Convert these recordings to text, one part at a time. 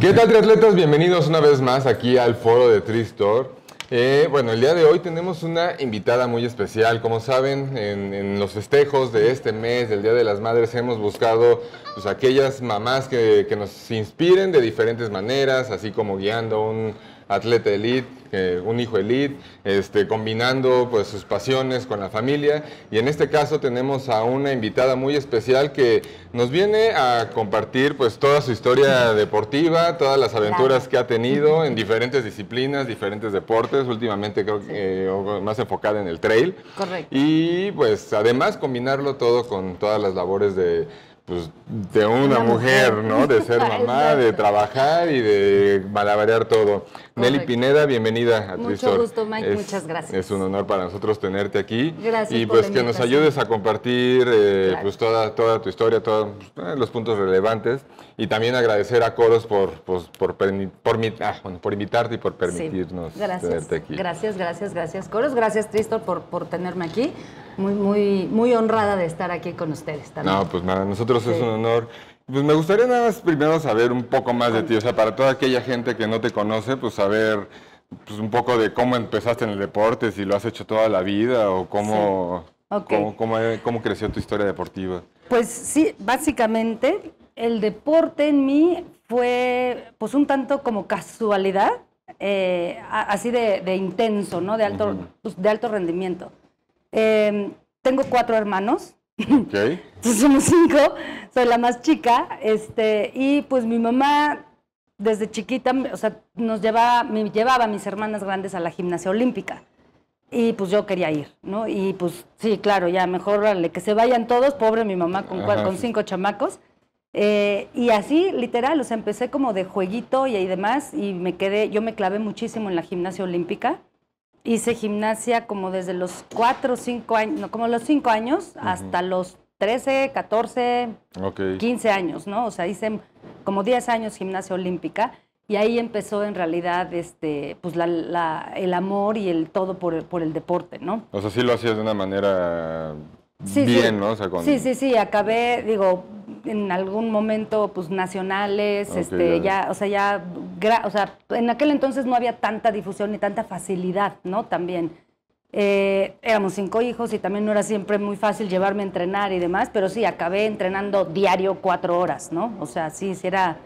¿Qué tal triatletas? Bienvenidos una vez más aquí al foro de Tristor. Eh, bueno, el día de hoy tenemos una invitada muy especial. Como saben, en, los festejos de este mes, del Día de las Madres, hemos buscado pues, aquellas mamás que nos inspiren de diferentes maneras, así como guiando un, atleta elite, un hijo elite, este, combinando pues, sus pasiones con la familia. Y en este caso tenemos a una invitada muy especial que nos viene a compartir pues, toda su historia deportiva, todas las aventuras que ha tenido en diferentes disciplinas, diferentes deportes, últimamente creo que eh, más enfocada en el trail. Correcto. Y pues además combinarlo todo con todas las labores de pues, de una, mujer, ¿no? De ser mamá, de trabajar y de malabarear todo. Nelly Pineda, bienvenida a Mucho gusto, Mike, muchas gracias. Es un honor para nosotros tenerte aquí. Gracias. Y pues que nos ayudes a compartir eh, pues toda, toda tu historia, todos eh, los puntos relevantes. Y también agradecer a Coros por, pues, por, por, ah, por, invitarte y por permitirnos tenerte aquí. Gracias, gracias, gracias, Coros. Gracias, Tristor, por, por tenerme aquí. Muy, muy, muy honrada de estar aquí con ustedes también. No, pues nada, nosotros es un honor. Pues me gustaría nada más primero saber un poco más de ti, o sea, para toda aquella gente que no te conoce, pues saber pues, un poco de cómo empezaste en el deporte, si lo has hecho toda la vida o cómo, cómo, creció tu historia deportiva. Pues sí, básicamente el deporte en mí fue pues un tanto como casualidad, eh, así de, intenso, ¿no? De alto, pues, de alto rendimiento. Em, tengo cuatro hermanos, Okay. Entonces somos cinco, soy la más chica, este, y pues mi mamá desde chiquita, o sea, nos llevaba, me llevaba a mis hermanas grandes a la gimnasia olímpica. Y pues yo quería ir, ¿no? Y pues sí, claro, ya mejor que se vayan todos, pobre mi mamá con, con cinco chamacos. Eh, y así, literal, o sea, empecé como de jueguito y, y demás, y me quedé, yo me clavé muchísimo en la gimnasia olímpica hice gimnasia como desde los 4, cinco años, no, como los cinco años hasta los 13, 14, quince 15 años, ¿no? O sea, hice como 10 años gimnasia olímpica y ahí empezó en realidad este, pues la, el amor y el todo por, por el deporte, ¿no? O sea, sí lo hacías de una manera sí, bien, sí. ¿no? Sí, sí, sí, acabé, digo, en algún momento, pues nacionales, este, ya. o sea, ya, o sea, en aquel entonces no había tanta difusión ni tanta facilidad, ¿no? También. Eh, éramos cinco hijos y también no era siempre muy fácil llevarme a entrenar y demás, pero sí, acabé entrenando diario cuatro horas, ¿no? O sea, sí, sí era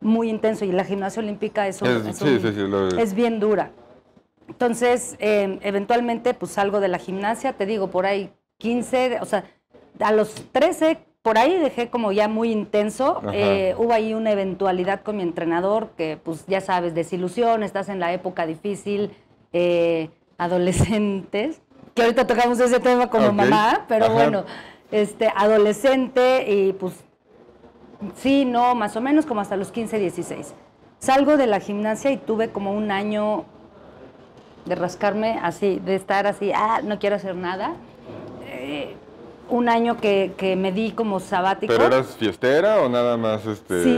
muy intenso y la gimnasia olímpica es, es, bien dura. Entonces, em, eventualmente, pues salgo de la gimnasia, te digo, por ahí 15, o sea, a los 13, por ahí dejé como ya muy intenso. Eh, hubo ahí una eventualidad con mi entrenador que, pues ya sabes, desilusión, estás en la época difícil, eh, adolescentes, que ahorita tocamos ese tema como mamá, pero bueno, este, adolescente y pues sí, no, más o menos como hasta los 15, 16. Salgo de la gimnasia y tuve como un año de rascarme así, de estar así, ah, no quiero hacer nada. Eh, un año que, me di como sabático. ¿Pero eras fiestera o nada más este? Sí,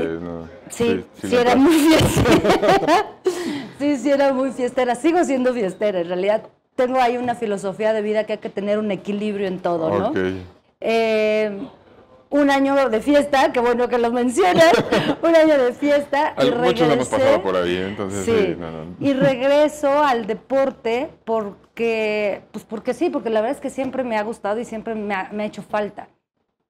sí, sí, era muy fiestera. sí, sí era muy fiestera. Sigo siendo fiestera. En realidad tengo ahí una filosofía de vida que hay que tener un equilibrio en todo, ¿no? Okay. Eh, un año de fiesta, qué bueno que lo mencionas, un año de fiesta. y regresé, hemos pasado por ahí, entonces sí, Y regreso al deporte por que, pues porque sí, porque la verdad es que siempre me ha gustado y siempre me ha, hecho falta.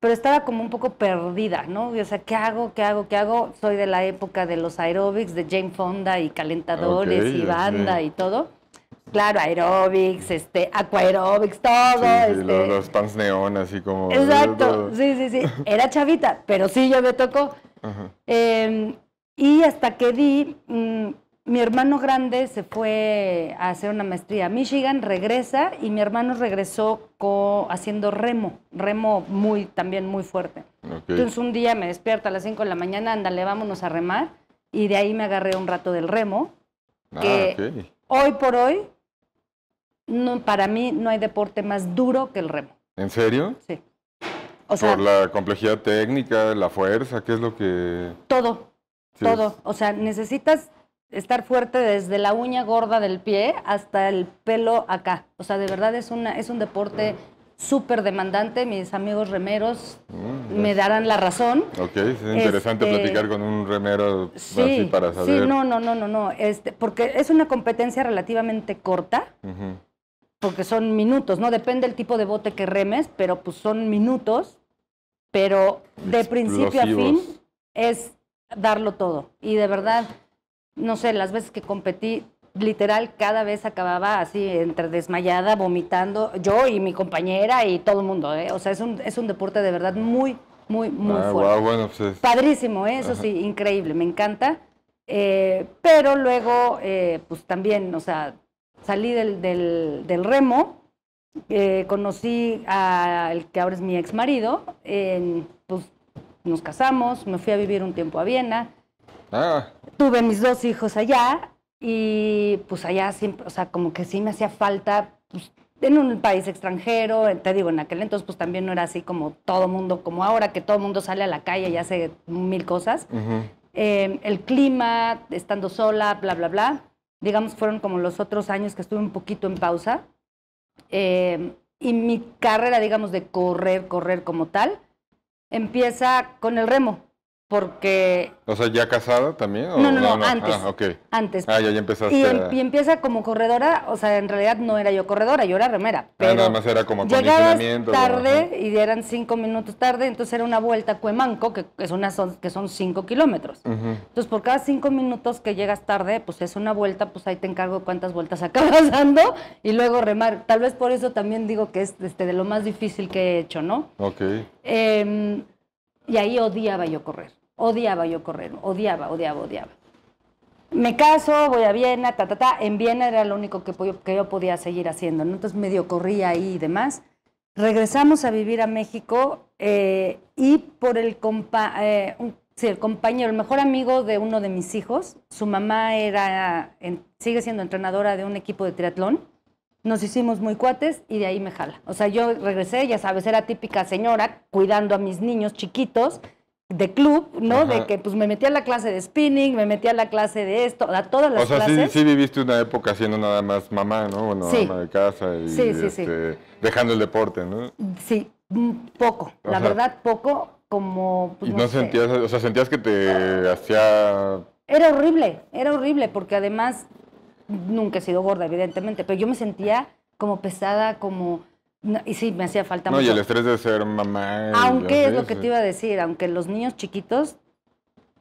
Pero estaba como un poco perdida, ¿no? o sea, ¿qué hago? ¿Qué hago? ¿Qué hago? Soy de la época de los aeróbics, de Jane Fonda y calentadores y banda y todo. Claro, aeróbics, este, todo. Este. los, pans pants neón, así como. Exacto, sí, sí, sí. Era chavita, pero sí, yo me tocó. Em, y hasta que di, mm, mi hermano grande se fue a hacer una maestría a Michigan, regresa y mi hermano regresó haciendo remo, remo muy también muy fuerte. Entonces un día me despierta a las 5 de la mañana, le vámonos a remar y de ahí me agarré un rato del remo, ah, hoy por hoy no, para mí no hay deporte más duro que el remo. ¿En serio? Sí. por la complejidad técnica, la fuerza, ¿qué es lo que...? Todo, todo. O sea, necesitas estar fuerte desde la uña gorda del pie hasta el pelo acá. O sea, de verdad es, una, es un deporte súper demandante. Mis amigos remeros mm, me darán la razón. Ok, es este, interesante platicar con un remero así para saber. Sí, no, no, no, no, Este, porque es una competencia relativamente corta. Porque son minutos, ¿no? Depende del tipo de bote que remes, pero pues son minutos. Pero de principio a fin es darlo todo. Y de verdad, no sé, las veces que competí, literal cada vez acababa así entre desmayada, vomitando, yo y mi compañera y todo el mundo, ¿eh? O sea, es un, es un deporte de verdad muy, muy, muy ah, fuerte. bueno, pues Padrísimo, ¿eh? eso sí, increíble, me encanta. Eh, pero luego, eh, pues también, o sea, salí del, del, del remo, conocí al que ahora es mi ex marido, pues nos casamos, me fui a vivir un tiempo a Viena. Ah tuve mis dos hijos allá y pues allá siempre, o sea, como que sí me hacía falta pues, en un país extranjero, te digo, en aquel entonces pues también no era así como todo mundo, como ahora que todo mundo sale a la calle y hace mil cosas. Em, el clima, estando sola, bla, bla, bla. Digamos, fueron como los otros años que estuve un poquito en pausa. Em, y mi carrera, digamos, de correr, correr como tal, empieza con el remo porque... O sea, ¿ya casada también? No, no, no, antes. Ah, Antes. Ah, ya, empezaste. Em, y, empieza como corredora, o sea, en realidad no era yo corredora, yo era remera. Ah, pero nada más era como Llegabas tarde y eran cinco minutos tarde, entonces era una vuelta a Cuemanco, que, es son, que son cinco kilómetros. Entonces, por cada cinco minutos que llegas tarde, pues es una vuelta, pues ahí te encargo cuántas vueltas acabas dando y luego remar. Tal vez por eso también digo que es este, de lo más difícil que he hecho, ¿no? Ok. Em, y ahí odiaba yo correr. Odiaba yo correr, odiaba, odiaba, odiaba. Me caso, voy a Viena, ta, ta, ta. En Viena era lo único que, yo podía seguir haciendo, ¿no? Entonces medio corría ahí y demás. Regresamos a vivir a México eh, y por el, eh, el compañero, el mejor amigo de uno de mis hijos, su mamá era, sigue siendo entrenadora de un equipo de triatlón nos hicimos muy cuates y de ahí me jala. O sea, yo regresé, ya sabes, era típica señora cuidando a mis niños chiquitos, de club, ¿no? De que pues me metí a la clase de spinning, me metí a la clase de esto, a todas las clases. O sea, Sí, viviste una época siendo nada más mamá, ¿no? Bueno, ama de casa y este, dejando el deporte, ¿no? Sí, mm, poco, la verdad poco, como... Pues, y no, sentías, o sea, sentías que te hacía... Era horrible, era horrible, porque además nunca he sido gorda, evidentemente, pero yo me sentía como pesada, como y sí, me hacía falta mucho. No, y el estrés de ser mamá. Aunque es lo que te iba a decir, aunque los niños chiquitos,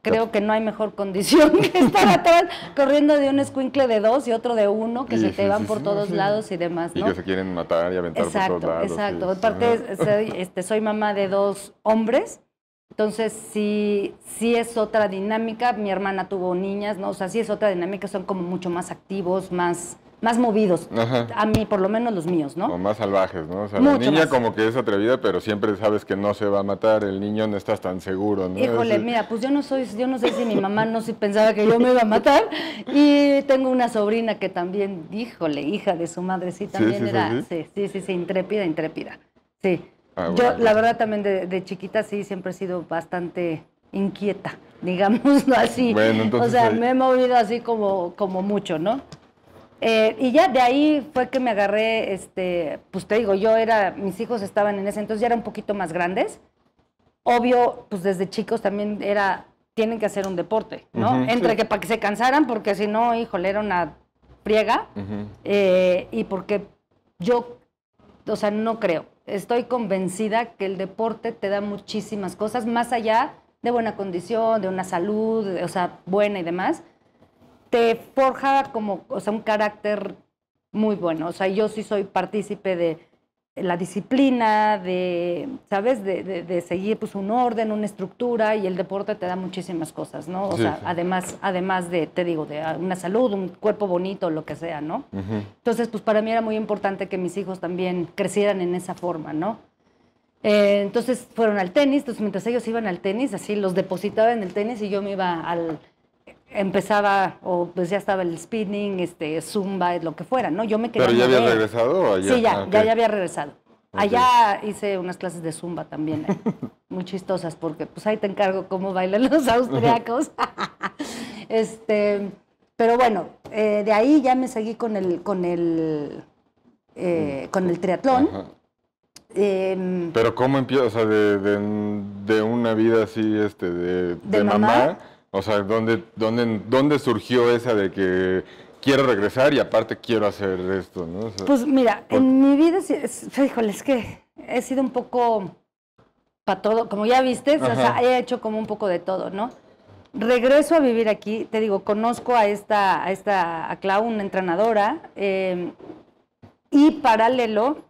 creo que no hay mejor condición que estar atrás corriendo de un escuincle de dos y otro de uno, que se te van por todos lados y demás. ¿no? Y que se quieren matar y aventar exacto, por todos lados. Exacto, aparte soy, este, soy mamá de dos hombres. Entonces, sí, sí es otra dinámica. Mi hermana tuvo niñas, ¿no? O sea, sí es otra dinámica. Son como mucho más activos, más más movidos, a mí, por lo menos los míos, ¿no? más salvajes, ¿no? O sea, la niña como que es atrevida, pero siempre sabes que no se va a matar, el niño no estás tan seguro, ¿no? Híjole, mira, pues yo no soy, yo no sé si mi mamá no si pensaba que yo me iba a matar, y tengo una sobrina que también, híjole, hija de su madre, sí, también sí, sí, era, sí. sí, sí, intrépida, intrépida, sí. Ah, yo, la verdad, también de, chiquita sí siempre he sido bastante inquieta, digámoslo así. Bueno, entonces, o sea, me he movido así como, como mucho, ¿no? Eh, y ya de ahí fue que me agarré, este, pues te digo, yo era, mis hijos estaban en ese entonces, ya eran un poquito más grandes. Obvio, pues desde chicos también era, tienen que hacer un deporte, ¿no? Entre que para que se cansaran, porque si no, híjole, era una priega. Eh, y porque yo, o sea, no creo. Estoy convencida que el deporte te da muchísimas cosas, más allá de buena condición, de una salud, o sea, buena y demás te forja como, o sea, un carácter muy bueno. O sea, yo sí soy partícipe de la disciplina, de, ¿sabes? De, de, seguir pues un orden, una estructura y el deporte te da muchísimas cosas, ¿no? O sea, además, además de, te digo, de una salud, un cuerpo bonito, lo que sea, ¿no? Entonces, pues para mí era muy importante que mis hijos también crecieran en esa forma, ¿no? Eh, entonces fueron al tenis, entonces mientras ellos iban al tenis, así los depositaba en el tenis y yo me iba al, empezaba o pues ya estaba el spinning, este zumba, lo que fuera, ¿no? Yo me quedé. Pero ya había regresado allá. Sí, ya, ya, había regresado. Allá hice unas clases de zumba también, eh, muy chistosas porque pues ahí te encargo cómo bailan los austriacos. este, pero bueno, eh, de ahí ya me seguí con el con el eh, con el triatlón. Em, pero cómo empieza, o sea, de, una vida así, este, de, mamá o sea, ¿dónde, dónde, surgió esa de que quiero regresar y aparte quiero hacer esto? pues mira, en mi vida, híjole, es que he sido un poco para todo, como ya viste, o sea, he hecho como un poco de todo, ¿no? Regreso a vivir aquí, te digo, conozco a esta, a esta, a Clau, una entrenadora, em, y paralelo,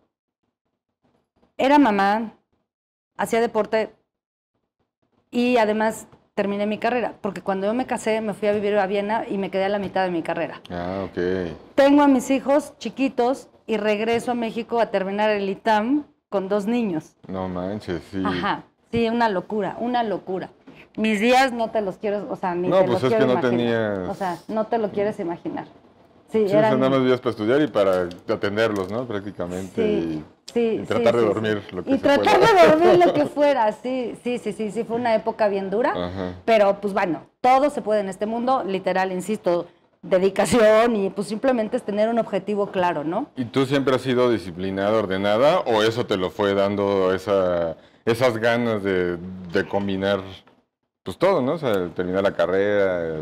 era mamá, hacía deporte, y además terminé mi carrera, porque cuando yo me casé me fui a vivir a Viena y me quedé a la mitad de mi carrera. Ah, ok. Tengo a mis hijos chiquitos y regreso a México a terminar el ITAM con dos niños. No manches, sí. Ajá, sí, una locura, una locura. Mis días no te los quiero, o sea, ni no, te pues es quiero que no O sea, no te lo quieres imaginar. Sí, eran... más días para estudiar y para atenderlos, ¿no? Prácticamente. y, tratar de dormir lo que Y tratar fuera. de dormir lo que fuera, sí, sí, sí, sí, sí, fue una época bien dura. Pero pues bueno, todo se puede en este mundo, literal, insisto, dedicación y pues simplemente es tener un objetivo claro, ¿no? ¿Y tú siempre has sido disciplinada, ordenada o eso te lo fue dando esa, esas ganas de, combinar? pues todo, ¿no? O sea, terminar la carrera,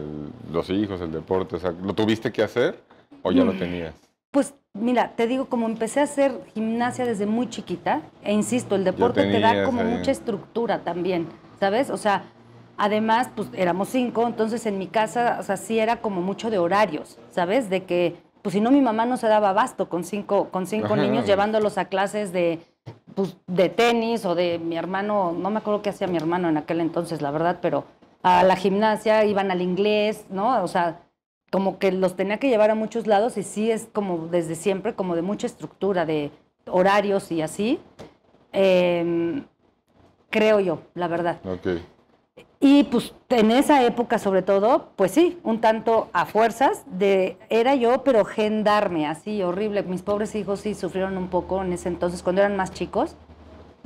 los hijos, el deporte, ¿lo tuviste que hacer? ¿O ya lo mm. tenías? Pues mira, te digo, como empecé a hacer gimnasia desde muy chiquita, e insisto, el deporte te da como mucha estructura también, ¿sabes? O sea, además, pues éramos cinco, entonces en mi casa, o sea, sí era como mucho de horarios, ¿sabes? De que, pues si no, mi mamá no se daba abasto con cinco, con cinco niños llevándolos a clases de, pues, de tenis o de mi hermano, no me acuerdo qué hacía mi hermano en aquel entonces, la verdad, pero a la gimnasia, iban al inglés, ¿no? O sea, como que los tenía que llevar a muchos lados y sí es como desde siempre, como de mucha estructura, de horarios y así, em, creo yo, la verdad. Y pues en esa época sobre todo, pues sí, un tanto a fuerzas, de, era yo, pero gendarme, así, horrible. Mis pobres hijos sí sufrieron un poco en ese entonces, cuando eran más chicos,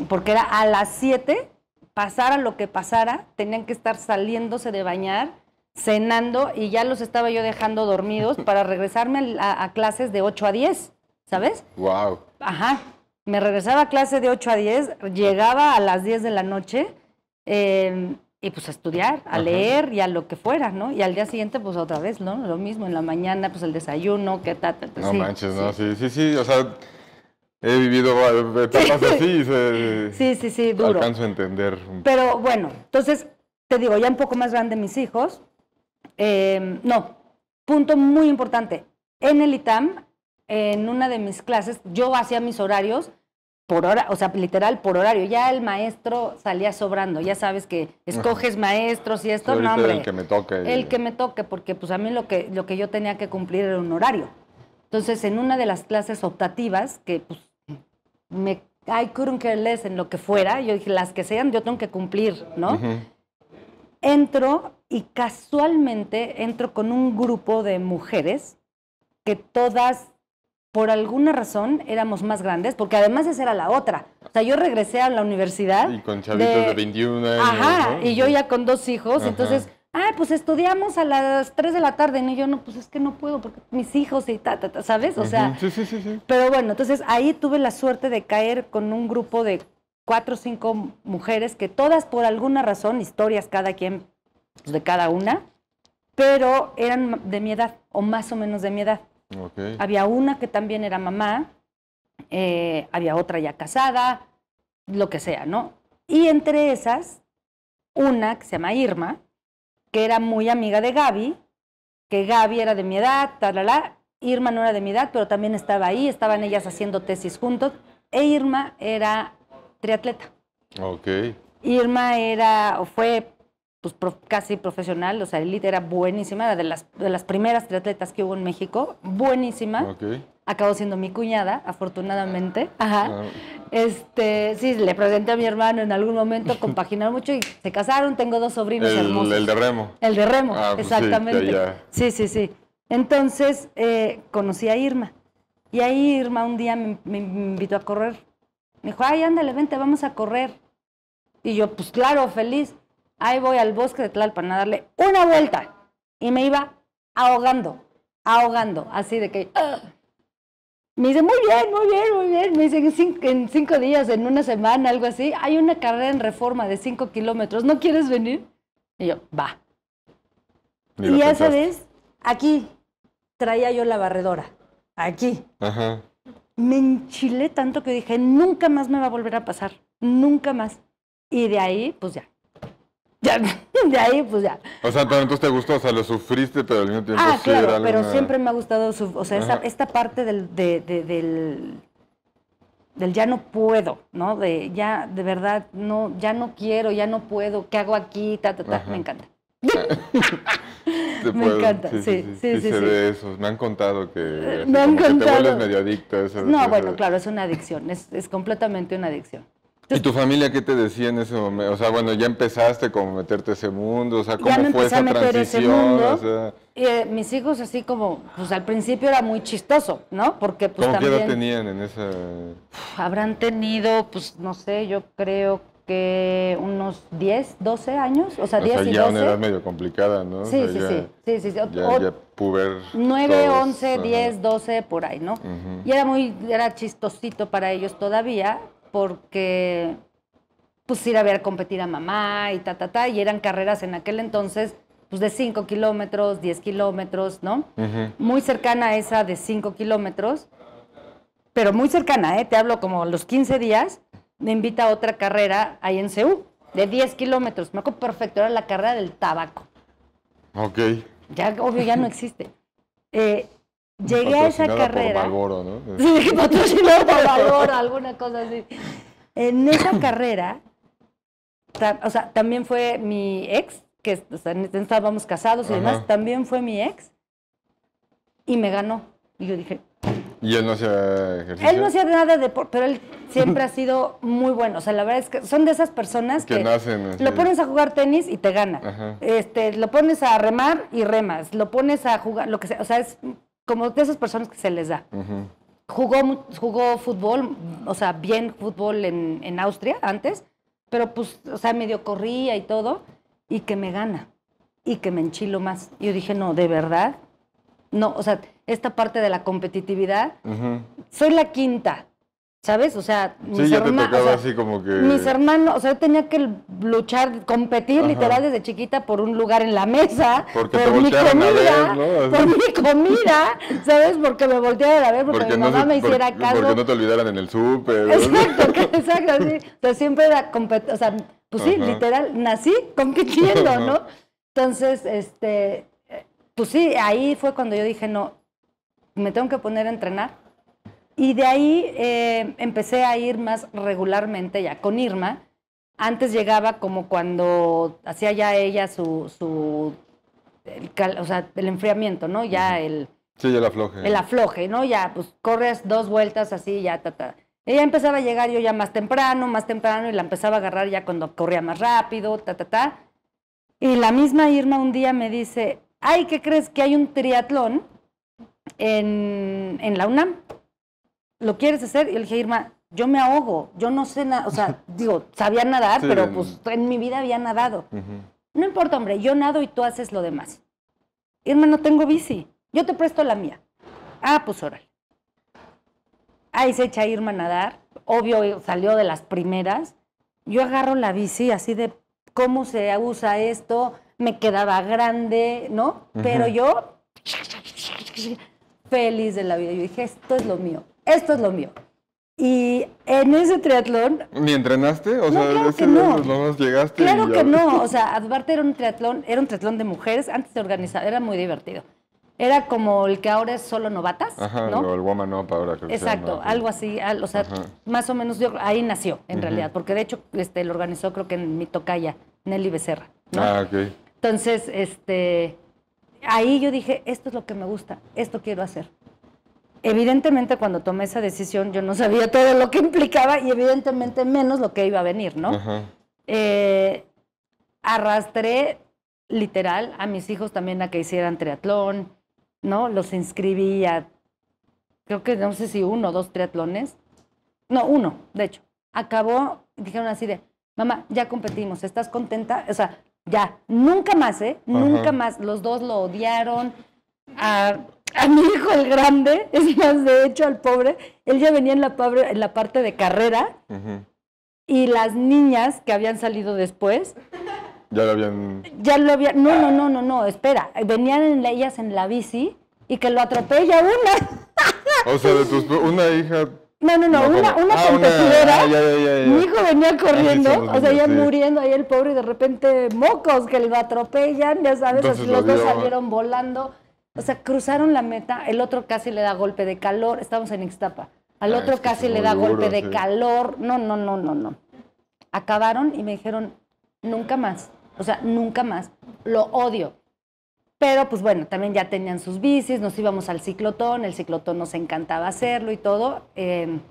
porque era a las 7, pasara lo que pasara, tenían que estar saliéndose de bañar cenando y ya los estaba yo dejando dormidos para regresarme a, clases de 8 a 10, ¿sabes? Wow. Ajá. Me regresaba a clase de 8 a 10, llegaba a las 10 de la noche em, y pues a estudiar, a leer y a lo que fuera, ¿no? Y al día siguiente pues otra vez, ¿no? Lo mismo, en la mañana pues el desayuno, qué tal, No manches, no, sí, sí, sí, o sea... He vivido etapas así y sí, sí, sí, duro. alcanzo a entender. Pero bueno, entonces te digo, ya un poco más grande mis hijos, Em, no, punto muy importante. En el ITAM, en una de mis clases, yo hacía mis horarios por hora, o sea, literal por horario. Ya el maestro salía sobrando. Ya sabes que escoges maestros y esto, no, hombre. El que me toque. El que me toque, porque pues a mí lo que, lo que yo tenía que cumplir era un horario. Entonces, en una de las clases optativas, que pues me, I couldn't care less en lo que fuera, yo dije, las que sean, yo tengo que cumplir, ¿no? Entro y casualmente entro con un grupo de mujeres que todas, por alguna razón, éramos más grandes, porque además esa era la otra. O sea, yo regresé a la universidad. Y con chavitos de, 21 años. Ajá, y yo ya con dos hijos, entonces, ah, pues estudiamos a las 3 de la tarde. Y yo, no, pues es que no puedo, porque mis hijos y ta, ta, ta ¿sabes? O sea. Sí, sí, sí, Pero bueno, entonces ahí tuve la suerte de caer con un grupo de cuatro o cinco mujeres que todas por alguna razón, historias cada quien pues, de cada una, pero eran de mi edad o más o menos de mi edad. Había una que también era mamá, eh, había otra ya casada, lo que sea, ¿no? Y entre esas, una que se llama Irma, que era muy amiga de Gaby, que Gaby era de mi edad, la, Irma no era de mi edad, pero también estaba ahí, estaban ellas haciendo tesis juntos, e Irma era triatleta. Ok. Irma era, o fue pues casi profesional, o sea, Elite era buenísima, era de las, de las primeras triatletas que hubo en México, buenísima. Okay. Acabó siendo mi cuñada, afortunadamente. Ah, este, sí, le presenté a mi hermano en algún momento, compaginaron mucho y se casaron, tengo dos sobrinos el, hermosos. El de remo. El de remo, ah, pues exactamente. Sí, sí, sí, Entonces, eh, conocí a Irma. Y ahí Irma un día me, me invitó a correr. Me dijo, ay, ándale, vente, vamos a correr. Y yo, pues claro, feliz ahí voy al bosque de Tlalpan a darle una vuelta y me iba ahogando, ahogando, así de que... Ah". Me dice, muy bien, muy bien, muy bien. Me dice, en cinco, días, en una semana, algo así, hay una carrera en reforma de cinco kilómetros, ¿no quieres venir? Y yo, va. Y, ya esa aquí, traía yo la barredora, aquí. Ajá. Me enchilé tanto que dije, nunca más me va a volver a pasar, nunca más. Y de ahí, pues ya, ya, de ahí, pues ya. O sea, entonces te gustó, o sea, lo sufriste, pero al mismo tiempo. Ah, claro, pero siempre me ha gustado, o sea, esa, esta parte del, de, de, del, ya no puedo, ¿no? De ya, de verdad, no, ya no quiero, ya no puedo, ¿qué hago aquí? Ta, ta, ta, me encanta. me encanta, sí, sí, sí. Me han contado que, eh, me han contado. Que te vuelves medio adicta no, bueno, claro, es una adicción, es completamente una adicción. ¿Y tu familia qué te decía en ese momento? O sea, bueno, ya empezaste como a meterte ese mundo, o sea, ¿cómo ya fue esa a transición? o sea... y, eh, mis hijos así como, pues al principio era muy chistoso, ¿no? Porque pues ¿Cómo también... edad tenían en esa...? habrán tenido, pues no sé, yo creo que unos 10, 12 años, o sea, o 10 sea, y ya una edad medio complicada, ¿no? Sí, sí, sí, sí, sí, sí, Ya, puber 9, 11, 10, 12, por ahí, ¿no? Y era muy, era chistosito para ellos todavía, porque pues ir a ver competir a mamá y ta, ta, ta, y eran carreras en aquel entonces pues de 5 kilómetros, 10 kilómetros, ¿no? Muy cercana a esa de 5 kilómetros, pero muy cercana, ¿eh? Te hablo como los 15 días, me invita a otra carrera ahí en Seúl, de 10 kilómetros, me acuerdo perfecto, era la carrera del tabaco. Ok. Ya, obvio, ya no existe. Eh, Llegué a esa carrera. Por favor, ¿no? Sí, patrocinado por alguna cosa así. En esa carrera, o sea, también fue mi ex, que estábamos casados y demás, también fue mi ex, y me ganó. Y yo dije. ¿Y él no hacía ejercicio? Él no hacía nada de deporte, pero él siempre ha sido muy bueno. O sea, la verdad es que son de esas personas que, nacen. Lo pones a jugar tenis y te gana. Este, lo pones a remar y remas. Lo pones a jugar, lo que sea. O sea, es como de esas personas que se les da. jugó, jugó fútbol, o sea, bien fútbol en, Austria antes, pero pues, o sea, medio corría y todo, y que me gana, y que me enchilo más. yo dije, no, de verdad, no, o sea, esta parte de la competitividad, soy la quinta, ¿Sabes? O sea, mis hermanos. o sea, Mis hermanos, o sea, yo tenía que luchar, competir literal desde chiquita por un lugar en la mesa, porque por mi comida, por mi comida, ¿sabes? Porque me voltearon a ver, porque, porque mi mamá me hiciera caso. Porque no te olvidaran en el súper. Exacto, exacto, así, O siempre era o sea, pues sí, literal, nací compitiendo, ¿no? Entonces, este, eh, pues sí, ahí fue cuando yo dije, no, me tengo que poner a entrenar y de ahí eh, empecé a ir más regularmente ya con Irma. Antes llegaba como cuando hacía ya ella su, o sea, el enfriamiento, ¿no? Ya el... Sí, el afloje. El afloje, ¿no? Ya, pues corres dos vueltas así, ya, ta, ta. Ella empezaba a llegar yo ya más temprano, más temprano, y la empezaba a agarrar ya cuando corría más rápido, ta, ta, ta. Y la misma Irma un día me dice, ay, ¿qué crees que hay un triatlón en, en la UNAM? ¿lo quieres hacer? Y le dije, Irma, yo me ahogo, yo no sé nada, o sea, digo, sabía nadar, pero pues en mi vida había nadado. No importa, hombre, yo nado y tú haces lo demás. Irma, no tengo bici, yo te presto la mía. Ah, pues órale. Ahí se echa Irma a nadar, obvio eh, salió de las primeras. Yo agarro la bici así de cómo se usa esto, me quedaba grande, ¿no? Pero yo feliz de la vida. Yo dije, esto es lo mío, esto es lo mío. Y en ese triatlón... ¿Ni entrenaste? O no, sea, claro ese que no. más llegaste claro que no, o sea, Advarte era un triatlón, era un triatlón de mujeres, antes de organizaba, era muy divertido. Era como el que ahora es solo novatas, Ajá, ¿no? el Woman Up ahora creo Exacto, que algo así, o sea, más o menos ahí nació, en realidad, porque de hecho este, lo organizó creo que en mi tocaya, Nelly Becerra. Ah, ok. Entonces, este, ahí yo dije, esto es lo que me gusta, esto quiero hacer. Evidentemente cuando tomé esa decisión yo no sabía todo lo que implicaba y evidentemente menos lo que iba a venir, ¿no? Eh, arrastré literal a mis hijos también a que hicieran triatlón, ¿no? Los inscribí a, creo que no sé si uno o dos triatlones. No, uno, de hecho. Acabó, dijeron así de, mamá, ya competimos, ¿estás contenta? O sea, ya, nunca más, ¿eh? Nunca más. Los dos lo odiaron. A, mi hijo el grande, es más, de hecho, al pobre, él ya venía en la, pobre, en la parte de carrera y las niñas que habían salido después. Ya lo habían. Ya lo habían. No, no, no, no, no, espera. Venían en, ellas en la bici y que lo atropella una. o sea, de tus, una hija no, no, no, una, una ah, competidora. Ah, mi hijo venía ah, corriendo, o sea, ya muriendo ahí el pobre y de repente mocos que lo atropellan, ya sabes, los dos salieron volando. O sea, cruzaron la meta, el otro casi le da golpe de calor, estamos en Ixtapa. Al otro casi le da golpe de calor. No, no, no, no, no. Acabaron y me dijeron, nunca más. O sea, nunca más. Lo odio. Pero pues bueno, también ya tenían sus bicis, nos íbamos al ciclotón, el ciclotón nos encantaba hacerlo y todo. Em,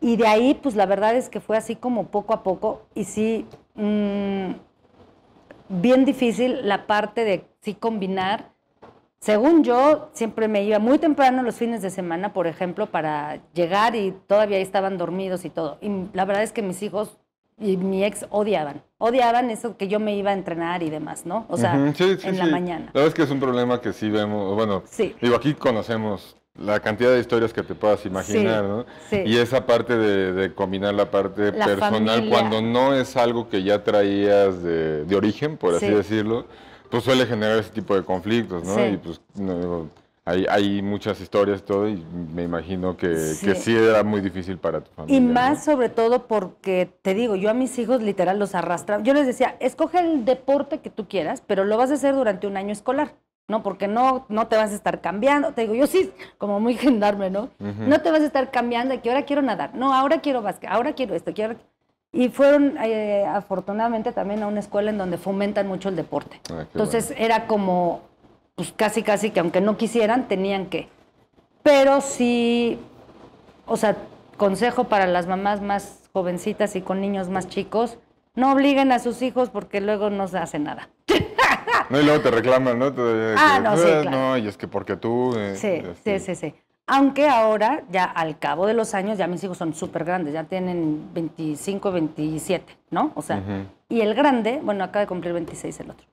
y de ahí, pues la verdad es que fue así como poco a poco y sí, mm, bien difícil la parte de sí combinar. Según yo, siempre me iba muy temprano los fines de semana, por ejemplo, para llegar y todavía estaban dormidos y todo. Y la verdad es que mis hijos y mi ex odiaban. Odiaban eso que yo me iba a entrenar y demás, ¿no? O sea, en la mañana. La verdad es que es un problema que sí vemos, bueno, digo, aquí conocemos la cantidad de historias que te puedas imaginar, ¿no? Y esa parte de, combinar la parte personal cuando no es algo que ya traías de, origen, por así decirlo, pues suele generar ese tipo de conflictos, ¿no? Y pues no, hay, muchas historias todo, y me imagino que sí. era muy difícil para tu familia. Y más sobre todo porque, te digo, yo a mis hijos literal los arrastraba. Yo les decía, escoge el deporte que tú quieras, pero lo vas a hacer durante un año escolar, ¿no? Porque no, no te vas a estar cambiando. Te digo, yo sí, como muy gendarme, ¿no? No te vas a estar cambiando, que ahora quiero nadar, no, ahora quiero básquet, ahora quiero esto, quiero... Y fueron eh, afortunadamente también a una escuela en donde fomentan mucho el deporte. Ah, Entonces era como pues casi, casi que aunque no quisieran, tenían que. Pero sí, o sea, consejo para las mamás más jovencitas y con niños más chicos, no obliguen a sus hijos porque luego no se hace nada. No, y luego te reclaman, ¿no? ah, no, sí, pues, claro. No, y es que porque tú... Eh, sí, sí, sí, sí. Aunque ahora, ya al cabo de los años, ya mis hijos son súper grandes, ya tienen 25, 27, ¿no? O sea, y el grande, bueno, acaba de cumplir 26 el otro.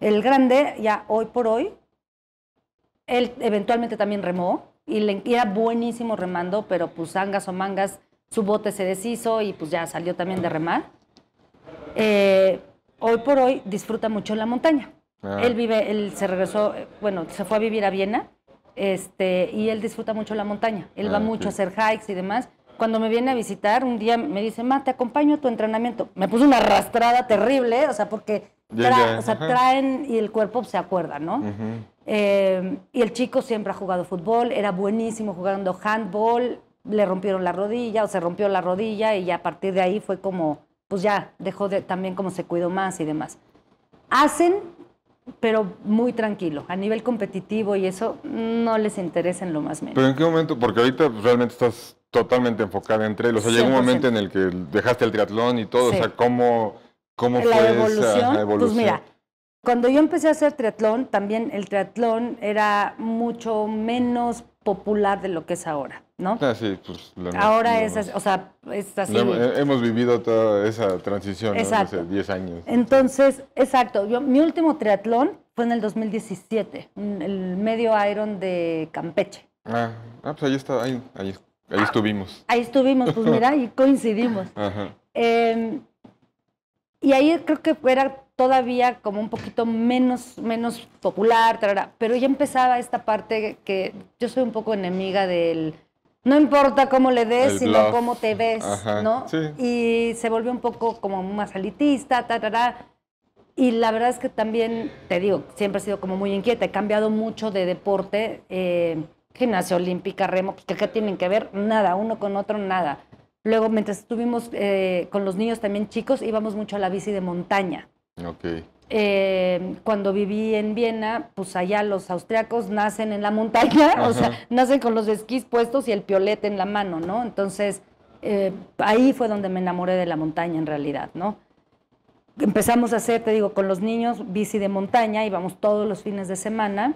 El grande, ya hoy por hoy, él eventualmente también remó y, le, era buenísimo remando, pero pues angas o mangas, su bote se deshizo y pues ya salió también de remar. Eh, hoy por hoy disfruta mucho la montaña. Ah. Él vive, él se regresó, bueno, se fue a vivir a Viena, este, y él disfruta mucho la montaña. Él ah, va mucho a hacer hikes y demás cuando me viene a visitar, un día me dice, ma, te acompaño a tu entrenamiento. Me puso una arrastrada terrible, o sea, porque traen y el cuerpo se acuerda, ¿no? Eh, y el chico siempre ha jugado fútbol, era buenísimo jugando handball, le rompieron la rodilla o se rompió la rodilla y ya a partir de ahí fue como, pues ya dejó de, también como se cuidó más y demás. Hacen pero muy tranquilo. A nivel competitivo y eso no les interesa en lo más mínimo. ¿Pero en qué momento? Porque ahorita pues, realmente estás totalmente enfocada entre ellos. O sea, llegó un momento en el que dejaste el triatlón y todo. O sea, ¿cómo, cómo fue esa, evolución? Pues mira, cuando yo empecé a hacer triatlón, también el triatlón era mucho menos popular de lo que es ahora. ¿no? Ah, pues, Ahora es, o sea, así. Eh, hemos vivido toda esa transición hace 10 años. Entonces, exacto. mi último triatlón fue en el 2017, el medio Iron de Campeche. Ah, ah pues ahí, está, ahí, estuvimos. Ahí estuvimos, pues mira, y coincidimos. Ajá. Em, y ahí creo que era todavía como un poquito menos, menos popular, pero ya empezaba esta parte que yo soy un poco enemiga del no importa cómo le des, sino cómo te ves, ¿no? Y se volvió un poco como más ta ta. Y la verdad es que también, te digo, siempre he sido como muy inquieta. He cambiado mucho de deporte, eh, gimnasia olímpica, remo, pues, ¿qué tienen que ver nada, uno con otro, nada. Luego, mientras estuvimos eh, con los niños también chicos, íbamos mucho a la bici de montaña. Ok. Eh, cuando viví en Viena, pues allá los austriacos nacen en la montaña, o sea, nacen con los esquís puestos y el piolete en la mano, ¿no? Entonces, eh, ahí fue donde me enamoré de la montaña en realidad, ¿no? Empezamos a hacer, te digo, con los niños bici de montaña, íbamos todos los fines de semana.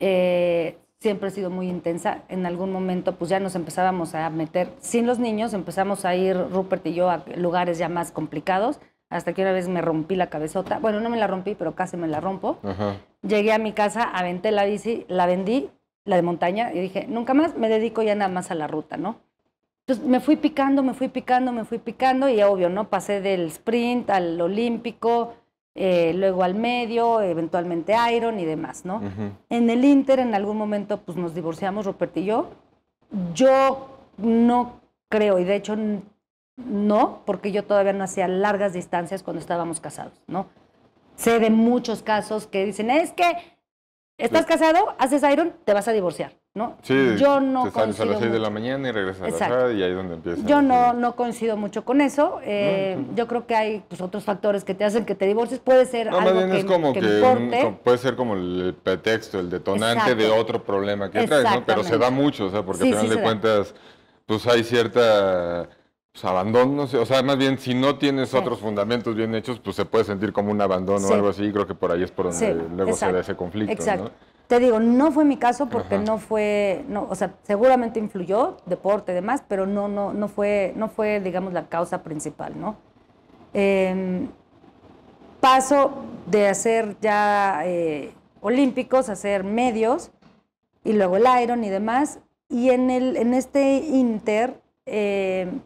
Eh, siempre ha sido muy intensa. En algún momento, pues ya nos empezábamos a meter sin los niños, empezamos a ir Rupert y yo a lugares ya más complicados hasta que una vez me rompí la cabezota. Bueno, no me la rompí, pero casi me la rompo. Llegué a mi casa, aventé la bici, la vendí, la de montaña, y dije, nunca más me dedico ya nada más a la ruta, ¿no? Entonces me fui picando, me fui picando, me fui picando, y obvio, ¿no? Pasé del sprint al olímpico, eh, luego al medio, eventualmente Iron y demás, ¿no? En el Inter, en algún momento, pues nos divorciamos, Rupert y yo. Yo no creo, y de hecho no, porque yo todavía no hacía largas distancias cuando estábamos casados, ¿no? Sé de muchos casos que dicen, es que estás casado, haces iron, te vas a divorciar, ¿no? yo no te sales a las 6 de la mañana y regresas a la y ahí es donde empieza. Yo no, coincido mucho con eso. Eh, yo creo que hay pues, otros factores que te hacen que te divorcies. Puede ser no, algo bien que, es como que, puede ser como el pretexto, el detonante de otro problema que traes, ¿no? Pero se da mucho, o sea, porque al final de cuentas, pues hay cierta pues, abandono, o sea, más bien si no tienes otros fundamentos bien hechos, pues se puede sentir como un abandono o algo así, creo que por ahí es por donde luego se da ese conflicto. Exacto. Te digo, no fue mi caso porque no fue, no, o sea, seguramente influyó, deporte, y demás, pero no, no, no fue, no fue, digamos, la causa principal, ¿no? Em, paso de hacer ya eh, olímpicos, hacer medios, y luego el Iron y demás, y en, el, en este Inter, em,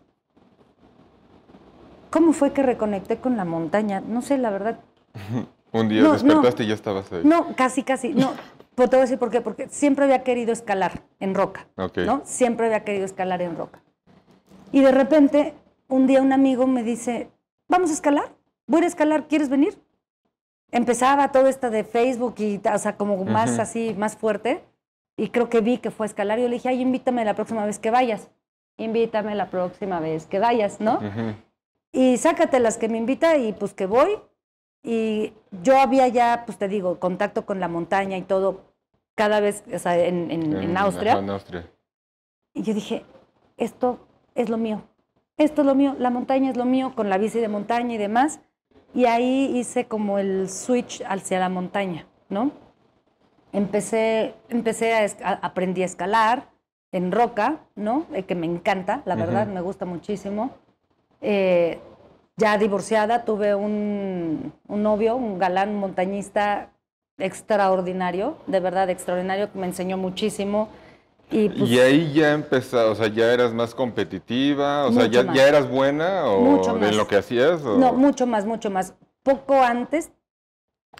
¿Cómo fue que reconecté con la montaña? No sé, la verdad. Un día despertaste y ya estabas ahí. No, casi, casi. No, pero pues te voy a decir por qué. Porque siempre había querido escalar en roca. ¿no? Siempre había querido escalar en roca. Y de repente, un día un amigo me dice, vamos a escalar, voy a escalar, ¿quieres venir? Empezaba todo esta de Facebook y, o sea, como más así, más fuerte. Y creo que vi que fue a escalar. Y yo le dije, ay, invítame la próxima vez que vayas. Invítame la próxima vez que vayas, ¿no? y sácate las que me invita y pues que voy. Y yo había ya, pues te digo, contacto con la montaña y todo cada vez o sea, en, en, Austria. Y yo dije, esto es lo mío, esto es lo mío, la montaña es lo mío, con la bici de montaña y demás. Y ahí hice como el switch hacia la montaña, ¿no? Empecé, empecé a, aprendí a escalar en roca, ¿no? Eh, que me encanta, la verdad, me gusta muchísimo. Eh, ya divorciada, tuve un, novio, un galán montañista extraordinario, de verdad extraordinario, que me enseñó muchísimo. Y, y pues, ahí ya empezó, o sea, ya eras más competitiva, o sea, ya, eras buena o en lo que hacías. No, mucho más, mucho más. Poco antes.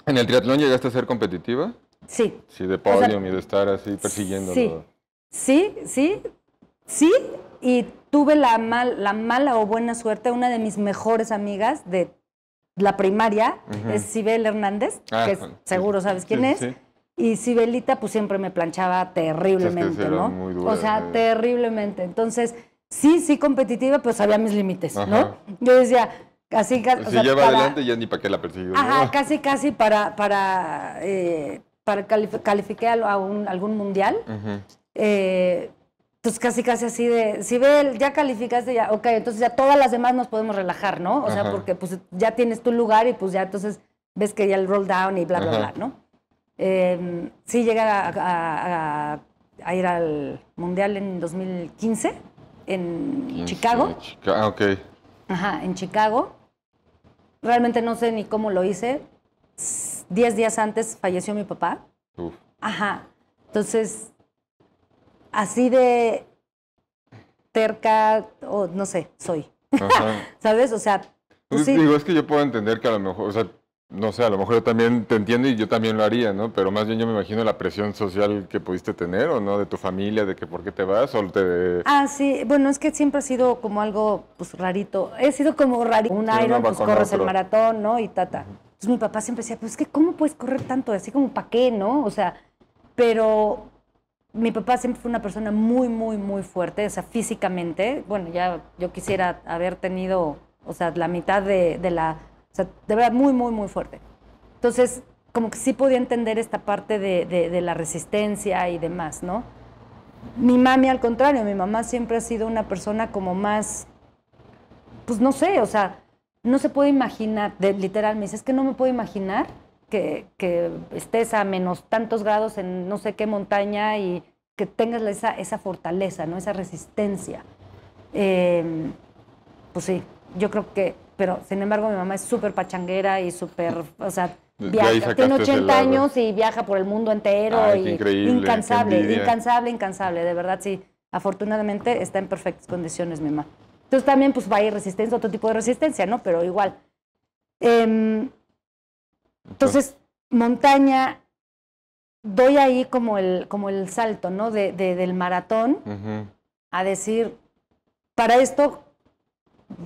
¿En el triatlón llegaste a ser competitiva? Sí. Sí, de podium y de estar así persiguiendo. Sí, sí, sí, sí, y tuve la, la mala o buena suerte, una de mis mejores amigas de la primaria es Sibel Hernández, ah, que seguro sabes quién es. Y Sibelita pues siempre me planchaba terriblemente, ¿no? o sea, eh. terriblemente. Entonces, sí, sí competitiva, pero sabía mis límites, ¿no? Yo decía, casi casi... Si lleva adelante ya ni para qué la persigue. Ajá, casi casi para, para, eh, calificar a, algún mundial. Pues casi casi así de, si ve, ya calificaste, ya, ok, entonces ya todas las demás nos podemos relajar, ¿no? O sea, porque pues ya tienes tu lugar y pues ya entonces ves que ya el roll down y bla, bla, bla, ¿no? Em, sí llegué a, ir al Mundial en 2015 en Chicago. ah, ok. Ajá, en Chicago. Realmente no sé ni cómo lo hice. Diez días antes falleció mi papá. Ajá. Entonces así de terca o no sé, soy. ¿Sabes? O sea, pues pues Digo, es que yo puedo entender que a lo mejor, o sea, no sé, a lo mejor yo también te entiendo y yo también lo haría, ¿no? Pero más bien yo me imagino la presión social que pudiste tener, ¿o no? De tu familia, de que por qué te vas, o te... Ah, sí, bueno, es que siempre ha sido como algo, pues, rarito. He sido como rarito. Un pues, corres el maratón, ¿no? Y tata. Entonces pues mi papá siempre decía, pues, que ¿cómo puedes correr tanto? Así como, ¿para qué, no? O sea, pero mi papá siempre fue una persona muy, muy, muy fuerte, o sea, físicamente. Bueno, ya yo quisiera haber tenido, o sea, la mitad de, de la... O sea, de verdad, muy, muy, muy fuerte. Entonces, como que sí podía entender esta parte de, de, la resistencia y demás, ¿no? Mi mami, al contrario, mi mamá siempre ha sido una persona como más, pues no sé, o sea, no se puede imaginar, de, literal, me dice, es que no me puedo imaginar que, estés a menos tantos grados en no sé qué montaña y que tengas esa, esa fortaleza, ¿no? esa resistencia. Em, pues sí, yo creo que, pero sin embargo mi mamá es súper pachanguera y súper, o sea, tiene 80 años y viaja por el mundo entero y incansable, incansable, incansable, de verdad sí. Afortunadamente está en perfectas condiciones mi mamá. Entonces también pues va a ir resistencia, otro tipo de resistencia, ¿no? Pero igual. Em, entonces, montaña, doy ahí como el, como el salto, ¿no? De, del maratón a decir, para esto,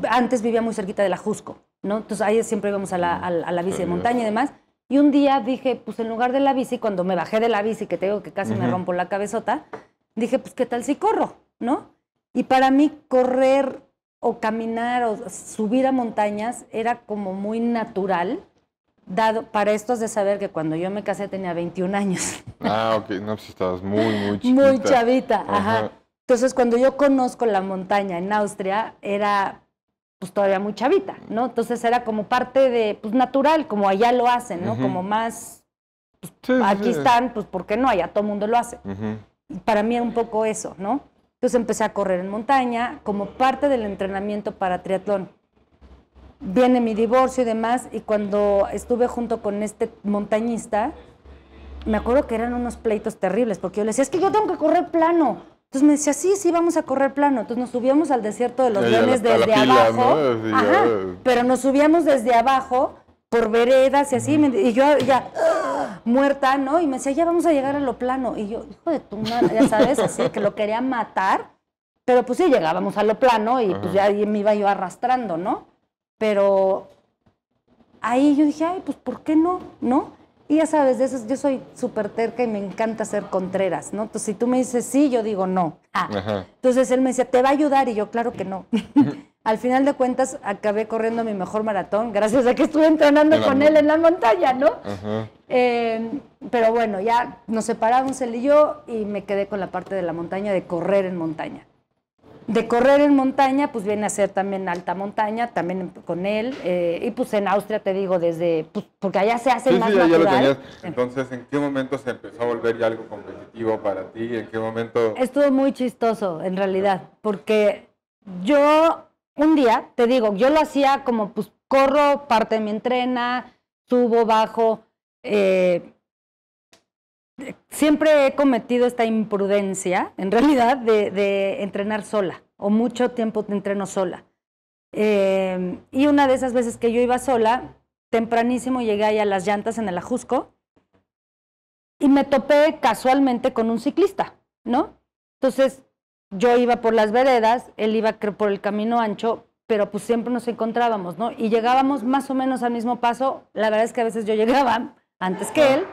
antes vivía muy cerquita de la Jusco, ¿no? Entonces ahí siempre íbamos a la, mm, a, la bici de montaña y demás. Y un día dije, pues en lugar de la bici, cuando me bajé de la bici, que te que casi me rompo la cabezota, dije, pues qué tal si corro, ¿no? Y para mí correr o caminar o subir a montañas era como muy natural dado para es de saber que cuando yo me casé tenía 21 años. Ah, ok, no, pues estabas muy, muy chavita. Muy chavita, ajá. Entonces, cuando yo conozco la montaña en Austria, era pues todavía muy chavita, ¿no? Entonces era como parte de, pues natural, como allá lo hacen, ¿no? Como más, pues, aquí están, pues ¿por qué no? Allá todo el mundo lo hace. para mí era un poco eso, ¿no? Entonces empecé a correr en montaña como parte del entrenamiento para triatlón viene mi divorcio y demás, y cuando estuve junto con este montañista, me acuerdo que eran unos pleitos terribles, porque yo le decía, es que yo tengo que correr plano. Entonces me decía, sí, sí, vamos a correr plano. Entonces nos subíamos al desierto de los leones desde abajo. pero nos subíamos desde abajo por veredas y así. Y yo ya muerta, ¿no? Y me decía, ya vamos a llegar a lo plano. Y yo, hijo de tu madre, ya sabes, así, que lo quería matar. Pero pues sí, llegábamos a lo plano y pues ya me iba yo arrastrando, ¿no? Pero ahí yo dije, ay, pues ¿por qué no? ¿No? Y ya sabes, de esas yo soy súper terca y me encanta ser contreras, ¿no? Entonces, si tú me dices sí, yo digo no. Ah, entonces él me decía, ¿te va a ayudar? Y yo, claro que no. Al final de cuentas, acabé corriendo mi mejor maratón, gracias a que estuve entrenando con él en la montaña, ¿no? Em, pero bueno, ya nos separamos él y yo y me quedé con la parte de la montaña, de correr en montaña. De correr en montaña, pues viene a ser también alta montaña, también con él. Eh, y pues en Austria, te digo, desde, pues, porque allá se hace más sí, Entonces, ¿en qué momento se empezó a volver ya algo competitivo para ti? ¿En qué momento? Estuvo muy chistoso, en realidad, porque yo un día, te digo, yo lo hacía como, pues corro, parte de mi entrena, subo, bajo. Eh, siempre he cometido esta imprudencia, en realidad, de, entrenar sola o mucho tiempo entreno sola. Eh, y una de esas veces que yo iba sola, tempranísimo llegué ahí a las llantas en el Ajusco y me topé casualmente con un ciclista, ¿no? Entonces yo iba por las veredas, él iba por el camino ancho, pero pues siempre nos encontrábamos, ¿no? Y llegábamos más o menos al mismo paso. La verdad es que a veces yo llegaba antes que él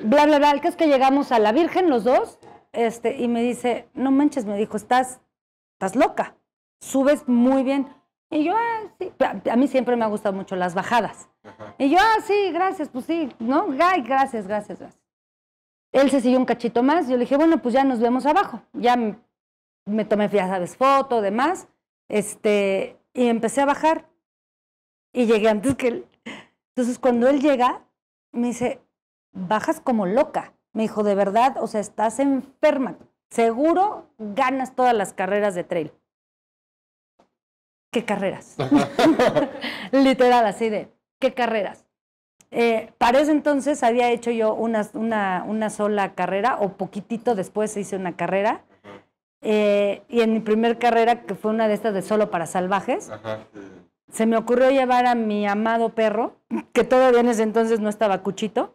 bla, bla, bla, el que es que llegamos a la Virgen los dos, este, y me dice, no manches, me dijo, estás, estás loca, subes muy bien. Y yo, ah, sí, a mí siempre me ha gustado mucho las bajadas. Y yo, ah, sí, gracias, pues sí, ¿no? gay, gracias, gracias, gracias. Él se siguió un cachito más, yo le dije, bueno, pues ya nos vemos abajo. Ya me, tomé, ya sabes, foto, demás, este, y empecé a bajar. Y llegué antes que él. Entonces, cuando él llega, me dice, bajas como loca. Me dijo, de verdad, o sea, estás enferma. Seguro ganas todas las carreras de trail. ¿Qué carreras? Literal, así de, ¿qué carreras? Eh, para ese entonces había hecho yo una, sola carrera, o poquitito después hice una carrera. Eh, y en mi primer carrera, que fue una de estas de solo para salvajes, se me ocurrió llevar a mi amado perro, que todavía en ese entonces no estaba cuchito,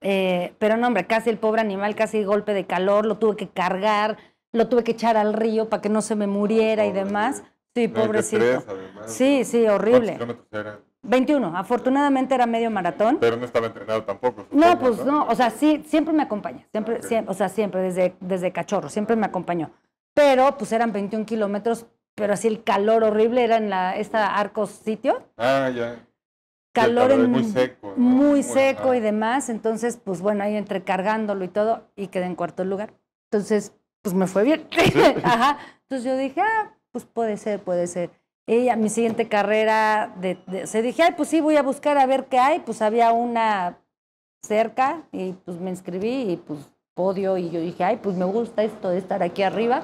eh, pero no, hombre, casi el pobre animal, casi golpe de calor, lo tuve que cargar, lo tuve que echar al río para que no se me ah, muriera y demás. Sí, pobrecito. sí, sí, horrible. 21, afortunadamente era medio maratón. Pero no estaba entrenado tampoco. no, pues ¿no? o sea, sí, siempre me acompaña, siempre, siempre o sea, siempre, desde, desde cachorro, siempre me acompañó. Pero pues eran 21 kilómetros, pero así el calor horrible era en la, esta Arcos sitio. Ah, ya muy seco. y demás. Entonces, pues bueno, ahí entre cargándolo y todo, y quedé en cuarto lugar. Entonces, pues me fue bien. ¿Ah, ajá. Entonces yo dije, ah, pues puede ser, puede ser. Y a mi siguiente carrera, de, se dije, ay, pues sí, voy a buscar a ver qué hay. Pues había una cerca y pues me inscribí y pues podio y yo dije, ay, pues me gusta esto de estar aquí arriba.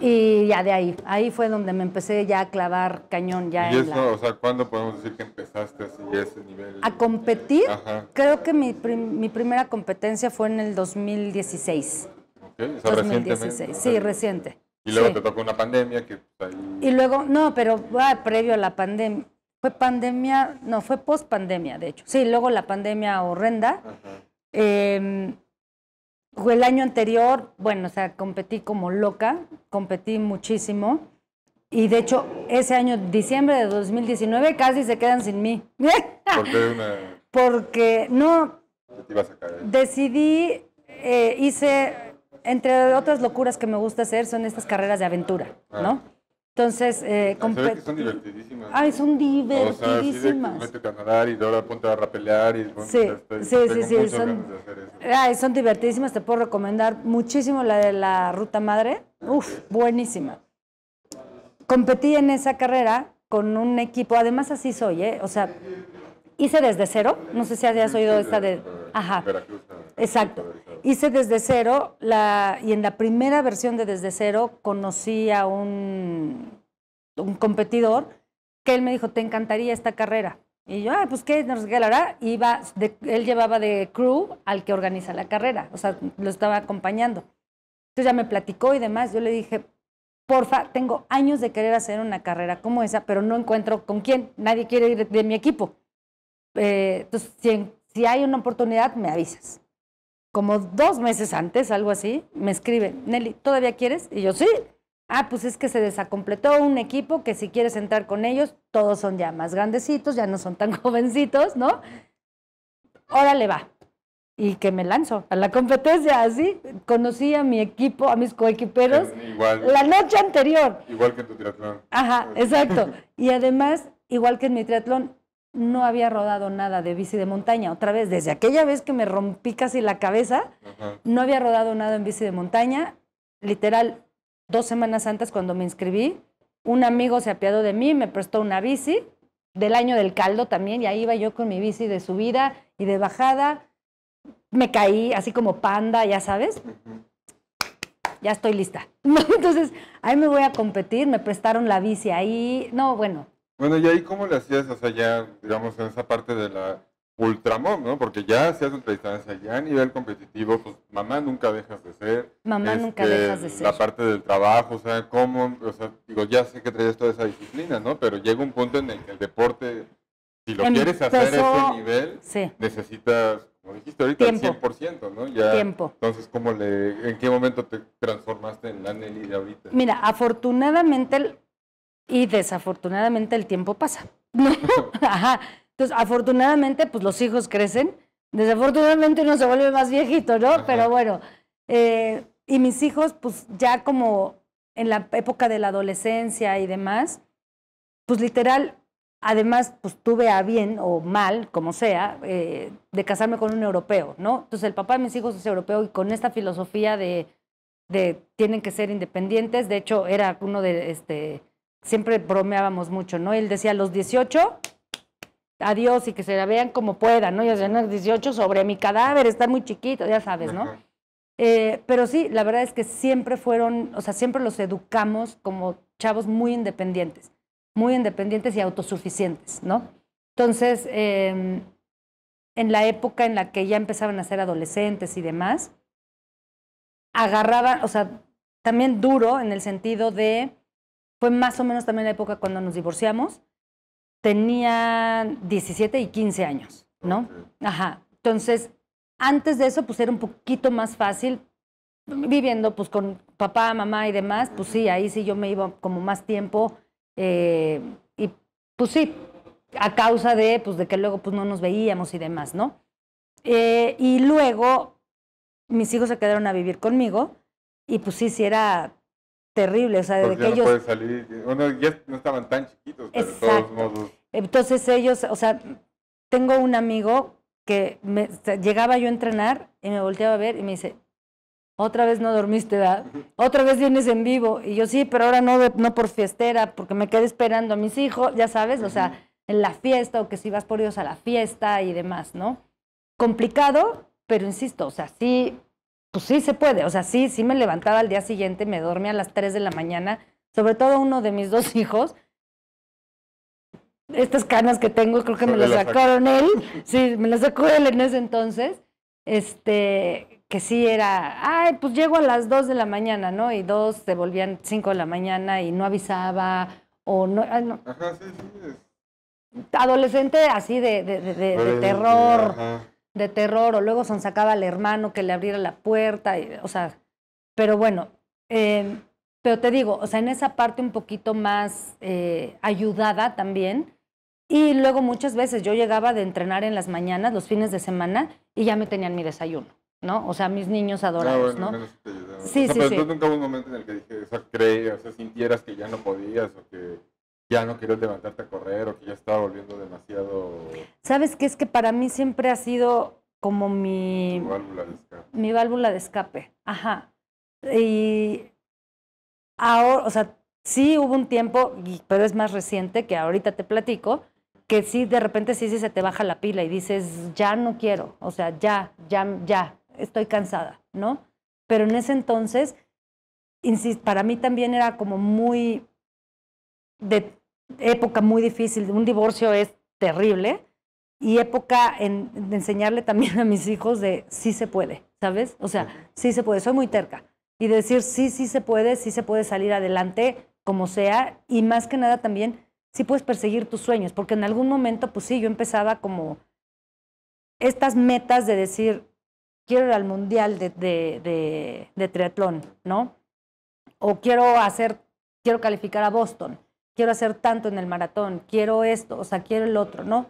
Y ya de ahí, ahí fue donde me empecé ya a clavar cañón. Ya ¿Y eso, o sea, cuándo podemos decir que empezaste así a ese nivel? ¿A competir? Creo que mi, mi, primera competencia fue en el 2016. ¿Ok, O sea, 2016, sí, reciente. Y luego te tocó una pandemia que... Pues, y luego, no, pero ah, previo a la pandemia, fue pandemia, no, fue post pandemia, de hecho. Sí, luego la pandemia horrenda. Em, el año anterior, bueno, o sea, competí como loca, competí muchísimo. Y de hecho, ese año, diciembre de 2019, casi se quedan sin mí. Porque, una... Porque no. ibas a Decidí, eh, hice, entre otras locuras que me gusta hacer, son estas carreras de aventura, ¿no? Ah. Entonces, eh, son divertidísimas. Ay, son divertidísimas. O sea, a y ahora ponte a rapelear y sí, sí, sí, sí, son, ay, son divertidísimas. Te puedo recomendar muchísimo la de la ruta madre. Ah, Uf, buenísima. Competí en esa carrera con un equipo. Además, así soy, ¿eh? O sea, hice desde cero. No sé si has oído esta de. Ajá. Exacto. Hice desde cero la, y en la primera versión de desde cero conocí a un, un competidor que él me dijo, te encantaría esta carrera. Y yo, ah, pues qué, nos regalará. iba, él llevaba de crew al que organiza la carrera, o sea, lo estaba acompañando. Entonces ya me platicó y demás, yo le dije, porfa, tengo años de querer hacer una carrera como esa, pero no encuentro con quién, nadie quiere ir de, mi equipo. Eh, entonces, si hay una oportunidad, me avisas como dos meses antes, algo así, me escribe, Nelly, ¿todavía quieres? Y yo, sí. Ah, pues es que se desacompletó un equipo que si quieres entrar con ellos, todos son ya más grandecitos, ya no son tan jovencitos, ¿no? Órale va. Y que me lanzo a la competencia, así. Conocí a mi equipo, a mis coequiperos, la noche anterior. Igual que en tu triatlón. Ajá, exacto. Y además, igual que en mi triatlón, no había rodado nada de bici de montaña. Otra vez, desde aquella vez que me rompí casi la cabeza, no había rodado nada en bici de montaña. Literal, dos semanas antes cuando me inscribí, un amigo se apiadó de mí, me prestó una bici del año del caldo también, y ahí iba yo con mi bici de subida y de bajada. Me caí así como panda, ya sabes. Ya estoy lista. Entonces, ahí me voy a competir, me prestaron la bici ahí. No, bueno, bueno, ¿y ahí cómo le hacías, o sea, ya, digamos, en esa parte de la ultramón, ¿no? Porque ya hacías distancia, ya a nivel competitivo, pues mamá nunca dejas de ser. Mamá nunca este, dejas de ser. La parte del trabajo, o sea, cómo, o sea, digo, ya sé que traías toda esa disciplina, ¿no? Pero llega un punto en el que el deporte, si lo em, quieres hacer a ese nivel, necesitas, como dijiste ahorita, el 100%, ¿no? Ya, Tiempo. Entonces, ¿cómo le, ¿en qué momento te transformaste en la Nelly de ahorita? Mira, afortunadamente y desafortunadamente el tiempo pasa. Ajá. Entonces, afortunadamente, pues los hijos crecen. Desafortunadamente uno se vuelve más viejito, ¿no? Pero bueno. Eh, y mis hijos, pues ya como en la época de la adolescencia y demás, pues literal, además, pues tuve a bien o mal, como sea, eh, de casarme con un europeo, ¿no? Entonces el papá de mis hijos es europeo y con esta filosofía de, de tienen que ser independientes, de hecho era uno de, este, siempre bromeábamos mucho, ¿no? Él decía, los 18, adiós y que se la vean como puedan, ¿no? Ya decía, los 18 sobre mi cadáver, está muy chiquito, ya sabes, ¿no? Eh, pero sí, la verdad es que siempre fueron, o sea, siempre los educamos como chavos muy independientes, muy independientes y autosuficientes, ¿no? Entonces, em, en la época en la que ya empezaban a ser adolescentes y demás, agarraban, o sea, también duro en el sentido de fue más o menos también la época cuando nos divorciamos. Tenía 17 y 15 años, ¿no? Ajá. Entonces, antes de eso, pues era un poquito más fácil viviendo pues con papá, mamá y demás, pues sí, ahí sí yo me iba como más tiempo eh, y pues sí, a causa de pues de que luego pues no nos veíamos y demás, ¿no? Eh, y luego mis hijos se quedaron a vivir conmigo y pues sí, sí era terrible, o sea, desde que ellos... No salir, ya no estaban tan chiquitos, pero Entonces ellos, o sea, tengo un amigo que me, llegaba yo a entrenar y me volteaba a ver y me dice, otra vez no dormiste, ¿verdad? Otra vez vienes en vivo. Y yo sí, pero ahora no, no por fiestera, porque me quedé esperando a mis hijos, ya sabes, o sea, en la fiesta o que si vas por ellos a la fiesta y demás, ¿no? Complicado, pero insisto, o sea, sí pues sí se puede. O sea, sí, sí me levantaba al día siguiente, me dormía a las 3 de la mañana, sobre todo uno de mis dos hijos. Estas canas que tengo, creo que me las sacaron él. Sí, me las sacó él en ese entonces. Este, que sí era, ay, pues llego a las 2 de la mañana, ¿no? Y dos se volvían 5 de la mañana y no avisaba o no. no. Ajá, sí, sí. Adolescente así de, de, de terror de terror, o luego son sacaba al hermano que le abriera la puerta, y, o sea, pero bueno, em, pero te digo, o sea, en esa parte un poquito más eh, ayudada también. Y luego muchas veces yo llegaba de entrenar en las mañanas, los fines de semana, y ya me tenían mi desayuno, ¿no? O sea, mis niños ah, adorados, ¿no? Sí, Sí, sí, pero sí. nunca hubo un momento en el que dije, o sea, o sea, sintieras que ya no podías o que ya no querías levantarte a correr o que ya estaba volviendo demasiado... ¿Sabes que Es que para mí siempre ha sido como mi... Tu válvula de escape. Mi válvula de escape, ajá. Y ahora, o sea, sí hubo un tiempo, pero es más reciente que ahorita te platico, que sí, de repente sí, sí se te baja la pila y dices, ya no quiero, o sea, ya, ya, ya, estoy cansada, ¿no? Pero en ese entonces, insisto, para mí también era como muy de época muy difícil, un divorcio es terrible, y época en, enseñarle también a mis hijos de sí se puede, ¿sabes? O sea, sí se puede, soy muy terca. Y decir sí, sí se puede, sí se puede salir adelante, como sea, y más que nada también, sí puedes perseguir tus sueños, porque en algún momento, pues sí, yo empezaba como estas metas de decir, quiero ir al mundial de, de, de triatlón, ¿no? O quiero hacer, quiero calificar a Boston quiero hacer tanto en el maratón, quiero esto, o sea, quiero el otro, ¿no?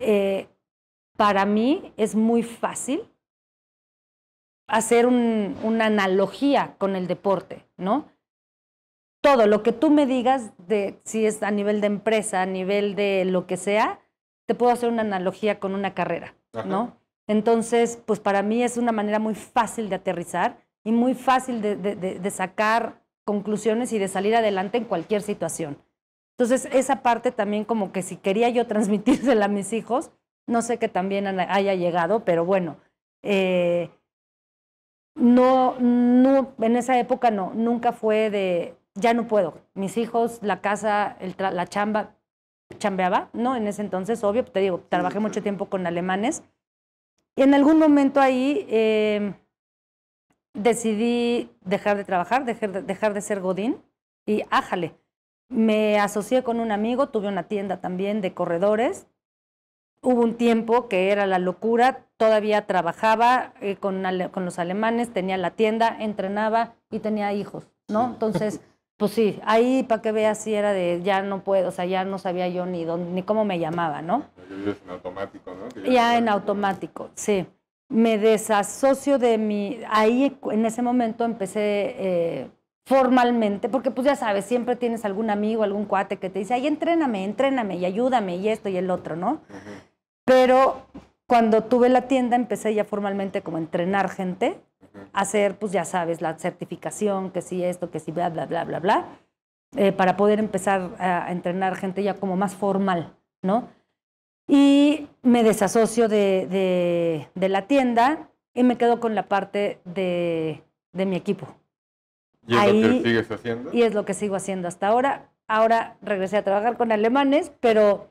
Eh, para mí es muy fácil hacer una analogía con el deporte, ¿no? Todo lo que tú me digas, de, si es a nivel de empresa, a nivel de lo que sea, te puedo hacer una analogía con una carrera, ¿no? Entonces, pues para mí es una manera muy fácil de aterrizar y muy fácil de sacar conclusiones y de salir adelante en cualquier situación. Entonces, esa parte también como que si quería yo transmitírsela a mis hijos, no sé que también haya llegado, pero bueno, eh, no, no, en esa época no, nunca fue de, ya no puedo, mis hijos, la casa, la chamba, chambeaba, ¿no? En ese entonces, obvio, te digo, trabajé mucho tiempo con alemanes. Y en algún momento ahí em, decidí dejar de trabajar, dejar dejar de ser Godín y ájale me asocié con un amigo, tuve una tienda también de corredores. Hubo un tiempo que era la locura, todavía trabajaba eh, con, los alemanes, tenía la tienda, entrenaba y tenía hijos, ¿no? Entonces, pues sí, ahí para que veas si era de ya no puedo, o sea, ya no sabía yo ni dónde, ni cómo me llamaba, ¿no? ya, en automático, sí me desasocio de mi... Ahí en ese momento empecé eh, formalmente, porque pues ya sabes, siempre tienes algún amigo, algún cuate que te dice, ay, entréname, entréname y ayúdame y esto y el otro, ¿no? Pero cuando tuve la tienda empecé ya formalmente como a entrenar gente, hacer, pues ya sabes, la certificación, que si esto, que si bla, bla, bla, bla, bla, eh, para poder empezar a entrenar gente ya como más formal, ¿no? Y me desasocio de, de, de la tienda y me quedo con la parte de mi equipo. ¿Y es lo que Y es lo que sigo haciendo hasta ahora. Ahora regresé a trabajar con alemanes, pero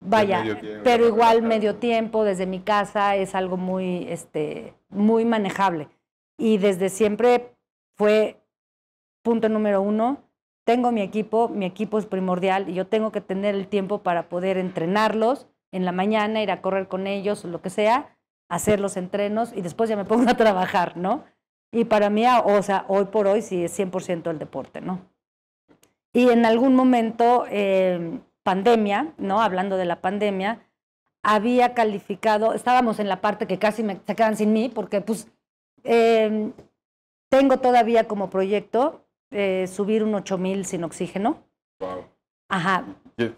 vaya, pero igual medio tiempo desde mi casa es algo muy, este, muy manejable. Y desde siempre fue punto número uno, tengo mi equipo, mi equipo es primordial y yo tengo que tener el tiempo para poder entrenarlos en la mañana, ir a correr con ellos, lo que sea, hacer los entrenos y después ya me pongo a trabajar, ¿no? Y para mí, ah, o sea, hoy por hoy sí es 100% el deporte, ¿no? Y en algún momento, eh, pandemia, ¿no? Hablando de la pandemia, había calificado, estábamos en la parte que casi me se quedan sin mí, porque pues eh, tengo todavía como proyecto eh, subir un 8000 sin oxígeno. Wow. Ajá.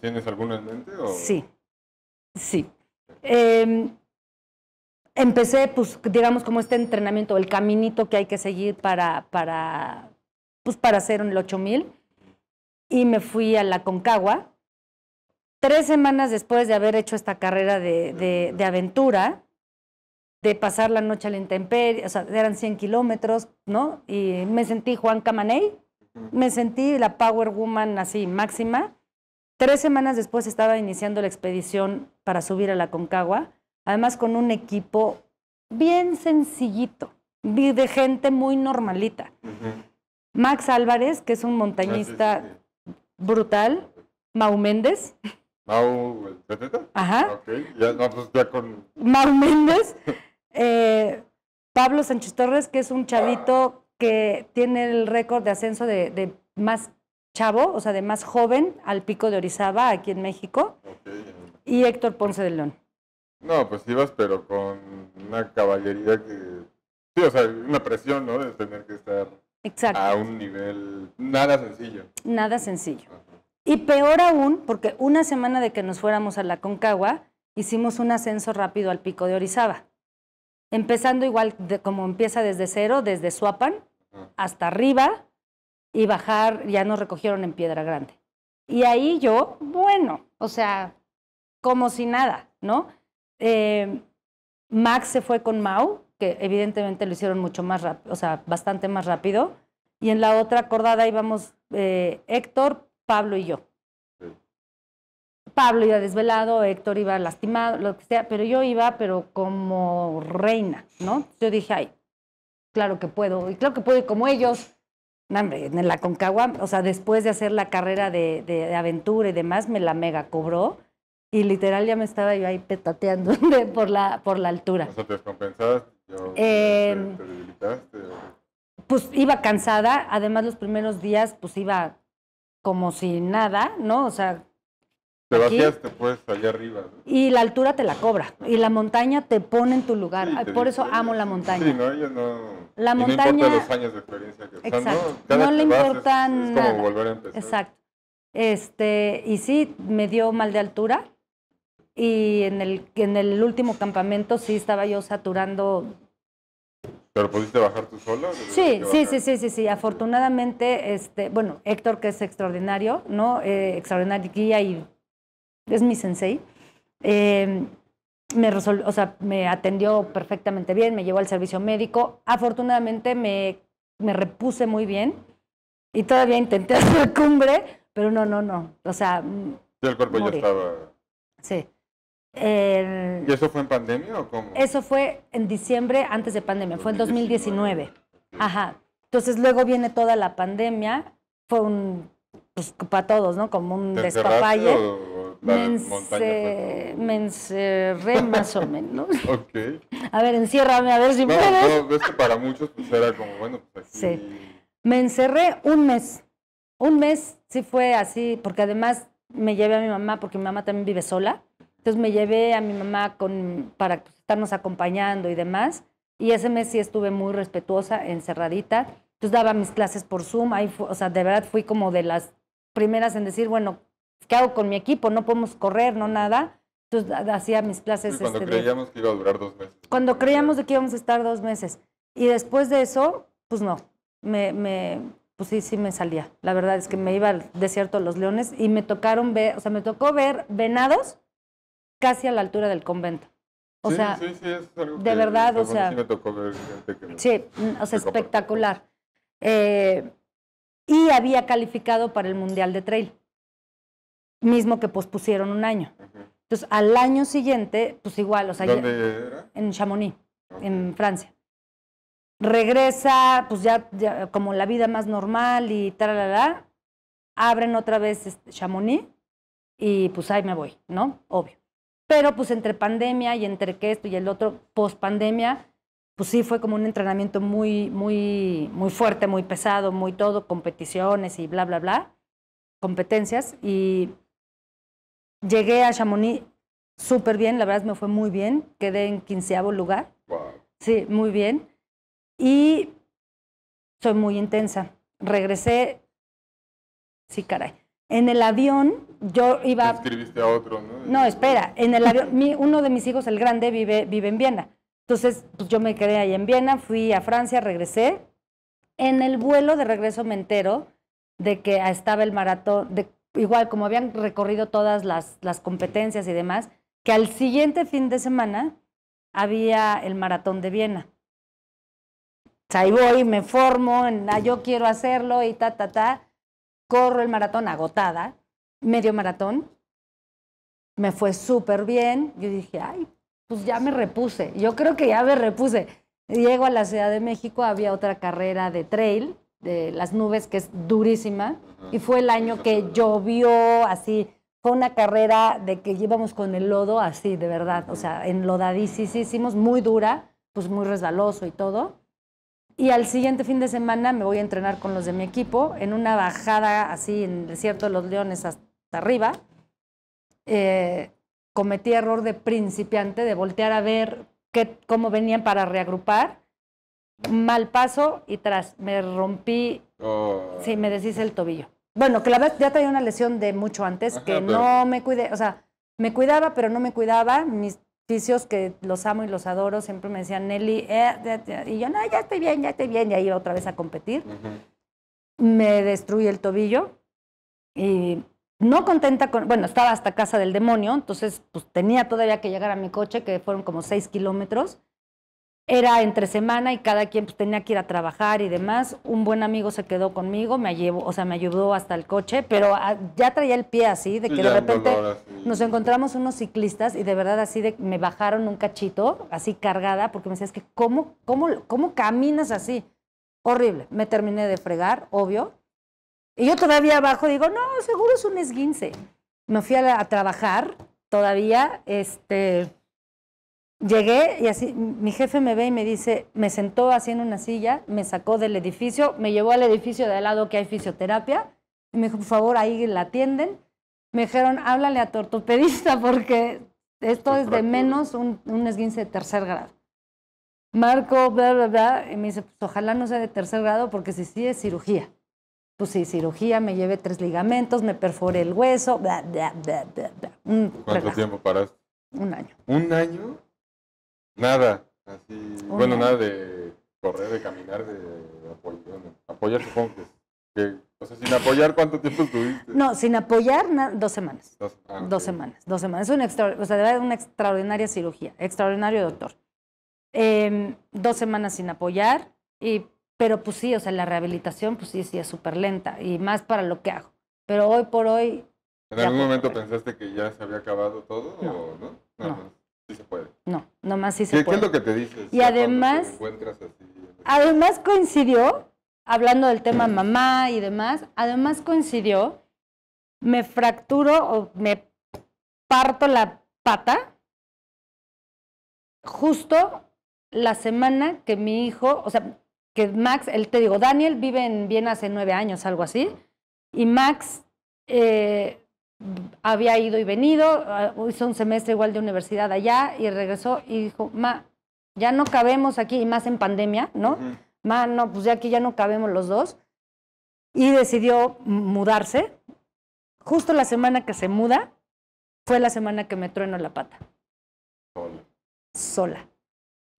¿Tienes alguna en mente? O... Sí, sí. Eh, empecé, pues, digamos, como este entrenamiento, el caminito que hay que seguir para, para, pues, para hacer el 8000. Y me fui a la Concagua. Tres semanas después de haber hecho esta carrera de, de, aventura, de pasar la noche a la intemperie, o sea, eran 100 kilómetros, ¿no? Y me sentí Juan Camaney, me sentí la Power Woman así máxima. Tres semanas después estaba iniciando la expedición para subir a la Concagua además con un equipo bien sencillito, de gente muy normalita. Max Álvarez, que es un montañista ah, brutal, Mau Méndez. Mau, Ajá. Okay. Pues ya, con... Mau Méndez. Eh, Pablo Sánchez Torres, que es un chavito que tiene el récord de ascenso de, más chavo, o sea, de más joven al pico de Orizaba, aquí en México. Y Héctor Ponce de León. No, pues ibas, pero con una caballería que. Sí, o sea, una presión, ¿no? De tener que estar a un nivel nada sencillo. Nada sencillo. Y peor aún, porque una semana de que nos fuéramos a la Concagua, hicimos un ascenso rápido al pico de Orizaba. Empezando igual como empieza desde cero, desde Suapan hasta arriba, y bajar, ya nos recogieron en Piedra Grande. Y ahí yo, bueno, o sea, como si nada, ¿no? Eh, Max se fue con Mau, que evidentemente lo hicieron mucho más rápido, o sea, bastante más rápido. Y en la otra acordada íbamos eh, Héctor, Pablo y yo. Pablo iba desvelado, Héctor iba lastimado, lo que sea, pero yo iba, pero como reina, ¿no? Yo dije, ay, claro que puedo, y claro que puedo, ir como ellos. en la Concagua, o sea, después de hacer la carrera de aventura y demás, me la mega cobró y literal ya me estaba yo ahí petateando por, la, por la altura. ¿O sea, te descompensabas? Eh, ¿Te, em, Pues iba cansada, además los primeros días pues iba como si nada, ¿no? O sea... Te vaciaste pues allá arriba. Y la altura te la cobra, y la montaña te pone en tu lugar, por eso amo la montaña. Sí, no, Ella no... La montaña... No importa los años de experiencia que Exacto. no, cada no le importan es, como volver a Exacto. Este, y sí, me dio mal de altura, y en el, en el último campamento sí estaba yo saturando. ¿Pero pudiste bajar tú sola? Sí, sí, sí, sí, sí, sí. Afortunadamente, este, bueno, Héctor, que es extraordinario, ¿no? Eh, extraordinario guía y es mi sensei. Eh, me resolvió, o sea, me atendió perfectamente bien, me llevó al servicio médico. Afortunadamente me, me repuse muy bien y todavía intenté hacer cumbre, pero no, no, no. O sea, el cuerpo ya estaba. Sí. ¿Y eso fue en pandemia o cómo? Eso fue en diciembre antes de pandemia, fue en 2019. Ajá. Entonces luego viene toda la pandemia, fue un, pues para todos, ¿no? Como un despapalle. Me, encerré, más o menos. ok. A ver, enciérrame, a ver si me puedes. para muchos pues era como, bueno, pues Sí. Me encerré un mes. Un mes sí fue así, porque además me llevé a mi mamá, porque mi mamá también vive sola. Entonces me llevé a mi mamá para pues, estarnos acompañando y demás. Y ese mes sí estuve muy respetuosa, encerradita. Entonces daba mis clases por Zoom. Ahí o sea, de verdad fui como de las primeras en decir, bueno, ¿qué hago con mi equipo? No podemos correr, no nada. Entonces hacía mis clases. cuando este, creíamos que iba a durar dos meses. Cuando creíamos que íbamos a estar dos meses. Y después de eso, pues no. Me, pues sí, sí me salía. La verdad es que me iba al desierto de los leones y me tocaron ver, o sea, me tocó ver venados casi a la altura del convento. O sea, de verdad, o sea, sí, o sea, espectacular. Eh, y había calificado para el Mundial de Trail, mismo que pospusieron un año. Entonces, al año siguiente, pues igual, o sea, en Chamonix, en Francia. Regresa, pues ya, como la vida más normal y tal, abren otra vez este, Chamonix y pues ahí me voy, ¿no? Obvio. Pero pues entre pandemia y entre que esto y el otro, post pandemia, pues sí fue como un entrenamiento muy, muy, muy fuerte, muy pesado, muy todo, competiciones y bla, bla, bla, competencias. Y llegué a Chamonix súper bien, la verdad me fue muy bien, quedé en quinceavo lugar. Sí, muy bien. Y soy muy intensa. Regresé, sí, caray. En el avión yo iba... Escribiste a otro, ¿no? No, espera, en el avión, uno de mis hijos, el grande, vive, vive en Viena. Entonces, pues, yo me quedé ahí en Viena, fui a Francia, regresé. En el vuelo de regreso me entero de que estaba el maratón, de, igual como habían recorrido todas las, las competencias y demás, que al siguiente fin de semana había el maratón de Viena. O ahí voy, me formo, en, ah, yo quiero hacerlo y ta, ta, ta corro el maratón agotada, medio maratón, me fue súper bien. Yo dije, ay, pues ya me repuse. Yo creo que ya me repuse. Llego a la Ciudad de México, había otra carrera de trail, de las nubes, que es durísima, y fue el año que llovió así. Fue una carrera de que llevamos con el lodo así, de verdad, o sea, enlodadísimos, muy dura, pues muy resbaloso y todo. Y al siguiente fin de semana me voy a entrenar con los de mi equipo en una bajada así en el desierto de los leones hasta arriba. Eh, cometí error de principiante, de voltear a ver qué, cómo venían para reagrupar. Mal paso y tras, me rompí, oh. sí, me deshice el tobillo. Bueno, que la verdad ya traía una lesión de mucho antes, que no me cuidé, o sea, me cuidaba, pero no me cuidaba, mis que los amo y los adoro, siempre me decían, Nelly, eh, y yo, no, ya estoy bien, ya estoy bien, y ahí iba otra vez a competir. Me destruí el tobillo y no contenta con, bueno, estaba hasta casa del demonio, entonces pues tenía todavía que llegar a mi coche, que fueron como seis kilómetros, era entre semana y cada quien pues, tenía que ir a trabajar y demás. Un buen amigo se quedó conmigo, me llevó, o sea, me ayudó hasta el coche, pero ah, ya traía el pie así, de que de repente nos encontramos unos ciclistas y de verdad así de, me bajaron un cachito, así cargada, porque me decías que ¿cómo, cómo, cómo caminas así? Horrible. Me terminé de fregar, obvio. Y yo todavía abajo digo, no, seguro es un esguince. Me fui a trabajar todavía, este Llegué y así mi jefe me ve y me dice, me sentó así en una silla, me sacó del edificio, me llevó al edificio de al lado que hay fisioterapia y me dijo, por favor, ahí la atienden. Me dijeron, háblale a tu porque esto es de menos un, esguince de tercer grado. Marco, bla, bla, bla, y me dice, pues ojalá no sea de tercer grado porque si sí es cirugía. Pues sí, cirugía, me llevé tres ligamentos, me perforé el hueso, bla, bla, bla, bla, ¿Cuánto tiempo paraste? Un año. ¿Un año? Nada, así, oh, bueno, nada de correr, de caminar, de, apoyar, apoyar supongo que, o sea, sin apoyar, ¿cuánto tiempo estuviste? No, sin apoyar, dos semanas. Dos, ah, dos semanas, dos semanas. Es una, extra, o sea, una extraordinaria cirugía, extraordinario doctor. Em, dos semanas sin apoyar, y, pero pues sí, o sea, la rehabilitación, pues sí, sí es súper lenta, y más para lo que hago. Pero hoy por hoy... ¿En algún momento pensaste que ya se había acabado todo? o no. no sí se puede. No, nomás sí se puede. ¿Qué es lo que te dices? Y además, además coincidió, hablando del tema mamá y demás, además coincidió, me fracturo o me parto la pata justo la semana que mi hijo, o sea, que Max, él te digo, Daniel vive en Viena hace nueve años, algo así, y Max eh, había ido y venido, ah, hizo un semestre igual de universidad allá y regresó y dijo, ma, ya no cabemos aquí, y más en pandemia, ¿no? Ma, no, pues ya aquí ya no cabemos los dos. Y decidió mudarse. Justo la semana que se muda, fue la semana que me trueno la pata. Sola. Sola.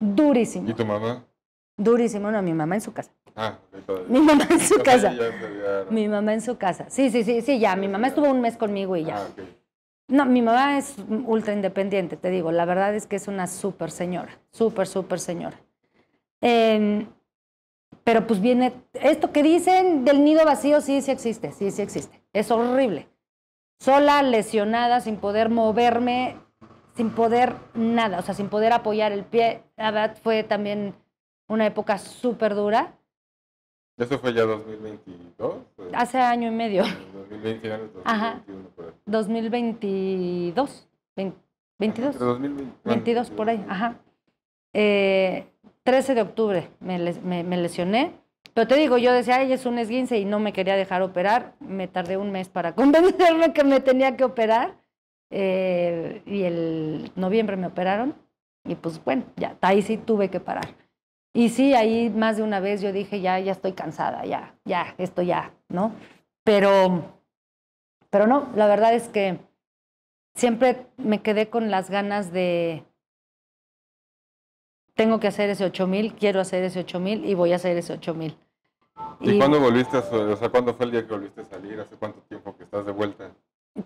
Durísimo. ¿Y tu mamá? Durísimo, no, mi mamá en su casa. Ah, mi mamá en su casa. Mi mamá en su casa. Sí, sí, sí, sí, ya. Mi mamá estuvo un mes conmigo y ya. Ah, no, mi mamá es ultra independiente, te digo. La verdad es que es una súper señora. Súper, súper señora. Em, pero pues viene, esto que dicen del nido vacío, sí, sí existe, sí, sí existe. Es horrible. Sola, lesionada, sin poder moverme, sin poder nada, o sea, sin poder apoyar el pie. La verdad fue también una época súper dura. Eso fue ya 2022. Pues. Hace año y medio. ¿2022 2021, Ajá. 2022. 22. 22 por ahí. Ajá. Eh, 13 de octubre me, me, lesioné. Pero te digo, yo decía, ay, es un esguince y no me quería dejar operar. Me tardé un mes para convencerme que me tenía que operar. Eh, y el noviembre me operaron. Y pues bueno, ya ahí sí tuve que parar. Y sí, ahí más de una vez yo dije, ya, ya estoy cansada, ya, ya, esto ya, ¿no? Pero, pero no, la verdad es que siempre me quedé con las ganas de, tengo que hacer ese 8000, quiero hacer ese 8000 y voy a hacer ese 8000. ¿Y, ¿Y cuándo volviste, a, o sea, cuándo fue el día que volviste a salir? ¿Hace cuánto tiempo que estás de vuelta?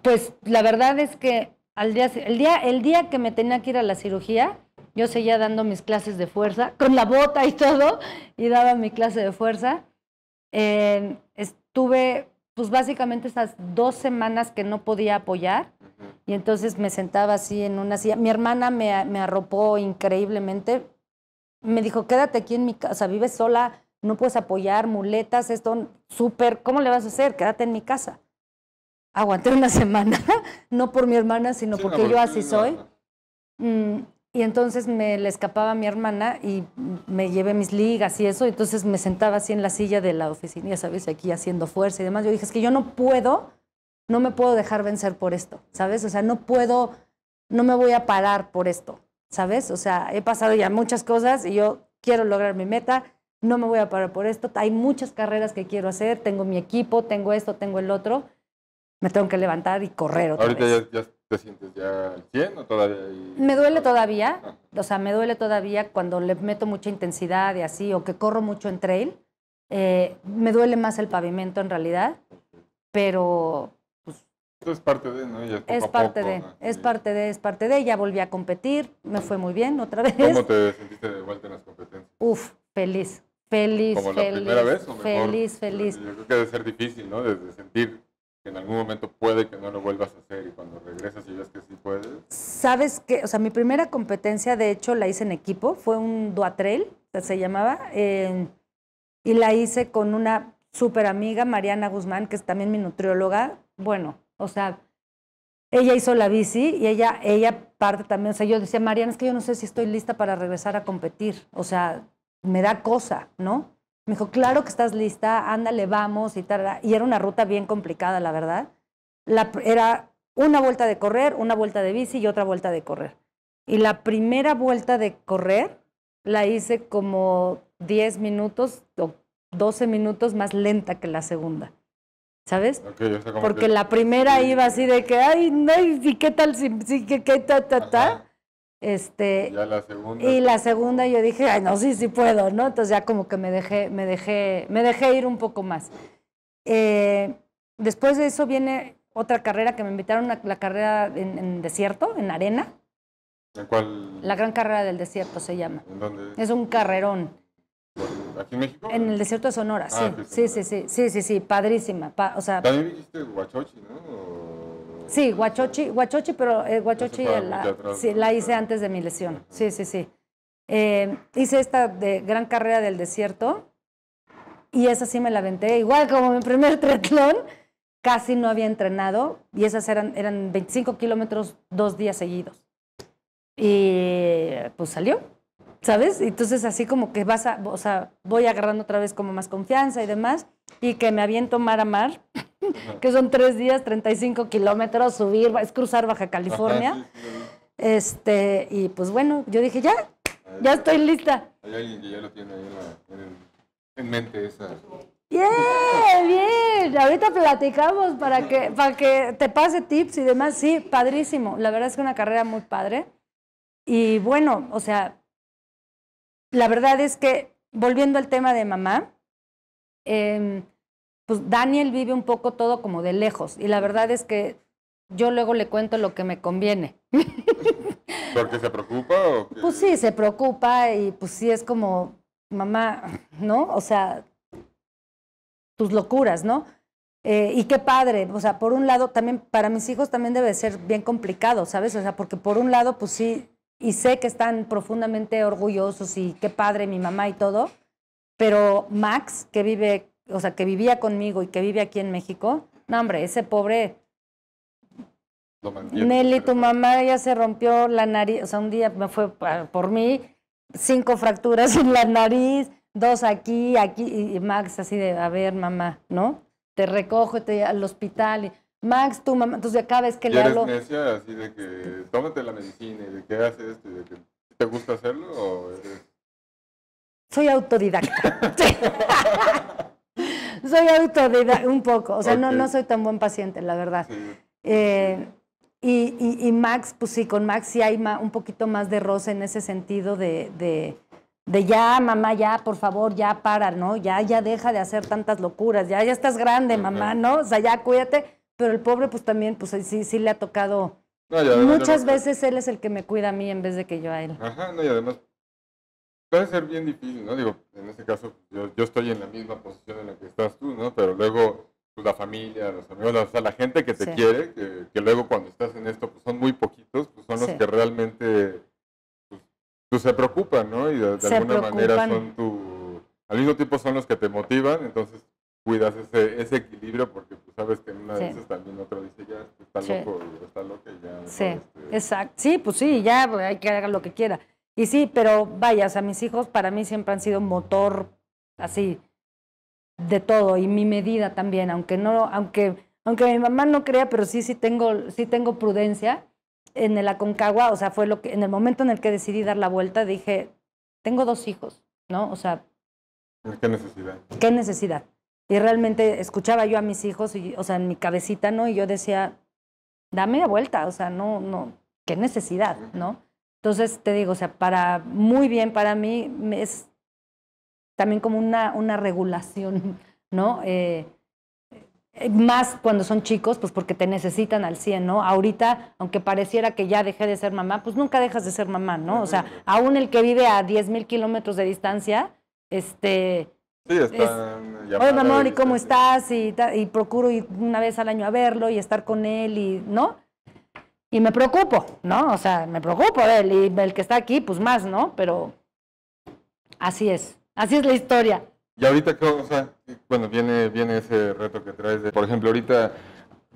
Pues la verdad es que al día, el, día, el día que me tenía que ir a la cirugía, yo seguía dando mis clases de fuerza, con la bota y todo, y daba mi clase de fuerza. estuve, pues básicamente esas dos semanas que no podía apoyar, y entonces me sentaba así en una silla. Mi hermana me, me arropó increíblemente, me dijo, quédate aquí en mi casa, vives sola, no puedes apoyar, muletas, esto, súper, ¿cómo le vas a hacer? Quédate en mi casa. Aguanté una semana, no por mi hermana, sino porque yo así soy. Y entonces me le escapaba a mi hermana y me llevé mis ligas y eso. entonces me sentaba así en la silla de la oficina, sabes, aquí haciendo fuerza y demás. Yo dije, es que yo no puedo, no me puedo dejar vencer por esto, ¿sabes? O sea, no puedo, no me voy a parar por esto, ¿sabes? O sea, he pasado ya muchas cosas y yo quiero lograr mi meta, no me voy a parar por esto. Hay muchas carreras que quiero hacer, tengo mi equipo, tengo esto, tengo el otro. Me tengo que levantar y correr otra vez. ¿Te sientes ya al 100 o todavía? Me duele todavía, o sea, me duele todavía cuando le meto mucha intensidad y así, o que corro mucho en trail. Eh, me duele más el pavimento en realidad, pero... Pues, Esto es parte de, ¿no? Ya es parte de, es parte de, es parte de. Ya volví a competir, me fue muy bien otra vez. ¿Cómo te sentiste de vuelta en las competencias? Uf, feliz, feliz, feliz, feliz. la primera vez o Feliz, feliz. Yo creo que debe ser difícil, ¿no? Desde sentir en algún momento puede que no lo vuelvas a hacer y cuando regresas y ves que sí puedes? Sabes que, o sea, mi primera competencia, de hecho, la hice en equipo, fue un duatrel, se llamaba, eh, y la hice con una súper amiga, Mariana Guzmán, que es también mi nutrióloga. Bueno, o sea, ella hizo la bici y ella, ella parte también, o sea, yo decía, Mariana, es que yo no sé si estoy lista para regresar a competir, o sea, me da cosa, ¿no? Me dijo, claro que estás lista, ándale, vamos y tal. Y era una ruta bien complicada, la verdad. La, era una vuelta de correr, una vuelta de bici y otra vuelta de correr. Y la primera vuelta de correr la hice como 10 minutos o 12 minutos más lenta que la segunda. ¿Sabes? Porque la primera iba así de que, ay, no, ¿y qué tal sí, si qué, qué, ta, ta, ta? Este, Y la segunda yo dije, ay, no, sí, sí puedo, ¿no? Entonces ya como que me dejé, me dejé, me dejé ir un poco más. Eh, después de eso viene otra carrera que me invitaron a la carrera en, desierto, en arena. ¿En cuál? La gran carrera del desierto se llama. ¿En dónde? Es, un carrerón. ¿Aquí en México? En el desierto de Sonora, ah, sí. Sí, sí, sí, sí, sí, sí, padrísima. Pa, o sea, Huachochi, ¿no? Sí, Guachochi, Guachochi, pero eh, Guachochi la, la hice antes de mi lesión. Sí, sí, sí. Eh, hice esta de gran carrera del desierto y esa sí me la aventé. Igual como mi primer triatlón, casi no había entrenado y esas eran, eran 25 kilómetros dos días seguidos. Y pues salió. ¿sabes? Entonces así como que vas a, o sea, voy agarrando otra vez como más confianza y demás, y que me aviento mar a mar, que son tres días, 35 kilómetros, subir, es cruzar Baja California. este, y pues bueno, yo dije, ya, ya estoy lista. Hay alguien que ya lo tiene en, mente esa... Bien, bien. Ahorita platicamos para que, para que te pase tips y demás. Sí, padrísimo. La verdad es que una carrera muy padre. Y bueno, o sea, la verdad es que, volviendo al tema de mamá, em, pues Daniel vive un poco todo como de lejos. Y la verdad es que yo luego le cuento lo que me conviene. ¿Porque se preocupa Pues sí, se preocupa y pues sí es como, mamá, ¿no? O sea, tus locuras, ¿no? Eh, y qué padre, o sea, por un lado, también para mis hijos también debe ser bien complicado, ¿sabes? O sea, porque por un lado, pues sí, y sé que están profundamente orgullosos y qué padre mi mamá y todo, pero Max, que vive, o sea, que vivía conmigo y que vive aquí en México, no, hombre, ese pobre... Nelly, tu mamá ya se rompió la nariz, o sea, un día me fue por mí, cinco fracturas en la nariz, dos aquí, aquí, y Max así de, a ver, mamá, ¿no? Te recojo, te al hospital. Max, tu mamá, entonces cada vez que le hablo... así de que tómate la medicina y de que haces esto y de que te gusta hacerlo o Soy autodidacta. soy autodidacta un poco, o sea, no, no soy tan buen paciente, la verdad. Eh, y, y, y, Max, pues sí, con Max sí hay un poquito más de rosa en ese sentido de, de, de, ya, mamá, ya, por favor, ya para, ¿no? Ya, ya deja de hacer tantas locuras, ya, ya estás grande, mamá, ¿no? O sea, ya cuídate pero el pobre pues también, pues sí, sí le ha tocado. Muchas veces él es el que me cuida a mí en vez de que yo a él. Ajá, no, y además puede ser bien difícil, ¿no? Digo, en este caso yo, estoy en la misma posición en la que estás tú, ¿no? Pero luego pues, la familia, los amigos, o sea, la gente que te quiere, que, luego cuando estás en esto pues son muy poquitos, pues son los que realmente pues, pues, se preocupan, ¿no? Y de, alguna manera son tu... Al mismo tiempo son los que te motivan, entonces cuidas ese, ese equilibrio porque tú pues, sabes que en una sí. de también otro dice ya este está loco, está loca ya. Sí, este exacto. Sí, pues sí, ya hay que haga lo que quiera. Y sí, pero vaya, o sea, mis hijos para mí siempre han sido motor así de todo y mi medida también, aunque no, aunque, aunque mi mamá no crea, pero sí, sí tengo, sí tengo prudencia en el Aconcagua, o sea, fue lo que, en el momento en el que decidí dar la vuelta, dije, tengo dos hijos, ¿no? O sea... ¿Qué necesidad? ¿Qué necesidad? Y realmente escuchaba yo a mis hijos, y, o sea, en mi cabecita, ¿no? Y yo decía, dame vuelta, o sea, no, no, qué necesidad, ¿no? Entonces te digo, o sea, para muy bien para mí es también como una, una regulación, ¿no? Eh, eh, más cuando son chicos, pues porque te necesitan al 100, ¿no? Ahorita, aunque pareciera que ya dejé de ser mamá, pues nunca dejas de ser mamá, ¿no? O sea, aún el que vive a 10 mil kilómetros de distancia, este, Sí, está es, ¿y cómo estás? Y, procuro ir una vez al año a verlo y estar con él y, ¿no? Y me preocupo, ¿no? O sea, me preocupo de él y el que está aquí, pues más, ¿no? Pero así es, así es la historia. Y ahorita, o sea, bueno, viene, viene ese reto que traes. De, por ejemplo, ahorita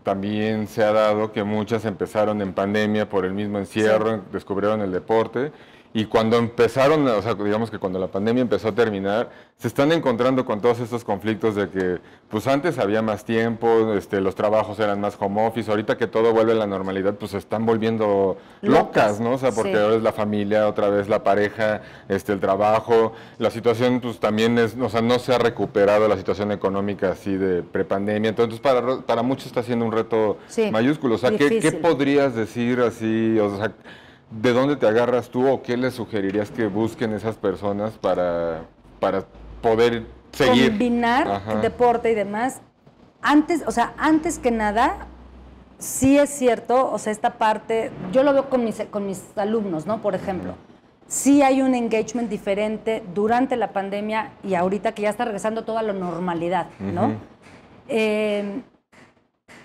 también se ha dado que muchas empezaron en pandemia por el mismo encierro, descubrieron el deporte y cuando empezaron, o sea, digamos que cuando la pandemia empezó a terminar, se están encontrando con todos estos conflictos de que, pues antes había más tiempo, este, los trabajos eran más home office, ahorita que todo vuelve a la normalidad, pues se están volviendo locas, ¿no? O sea, porque ahora es la familia, otra vez la pareja, este, el trabajo, la situación, pues también es, o sea, no se ha recuperado la situación económica así de prepandemia, entonces para, para muchos está siendo un reto mayúsculo, o sea, ¿qué, ¿qué podrías decir así, o sea, ¿de dónde te agarras tú o qué le sugerirías que busquen esas personas para, para poder seguir? Combinar deporte y demás. Antes, o sea, antes que nada, sí es cierto, o sea, esta parte, yo lo veo con mis, con mis alumnos, ¿no? Por ejemplo. sí hay un engagement diferente durante la pandemia y ahorita que ya está regresando toda la normalidad, ¿no?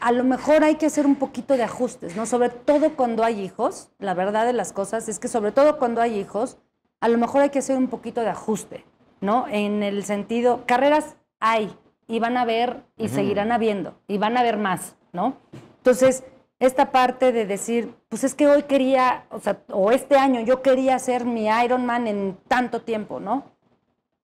a lo mejor hay que hacer un poquito de ajustes, ¿no? Sobre todo cuando hay hijos, la verdad de las cosas es que sobre todo cuando hay hijos, a lo mejor hay que hacer un poquito de ajuste, ¿no? En el sentido, carreras hay y van a haber y seguirán habiendo y van a haber más, ¿no? Entonces, esta parte de decir, pues es que hoy quería, o o este año yo quería ser mi Ironman en tanto tiempo, ¿no?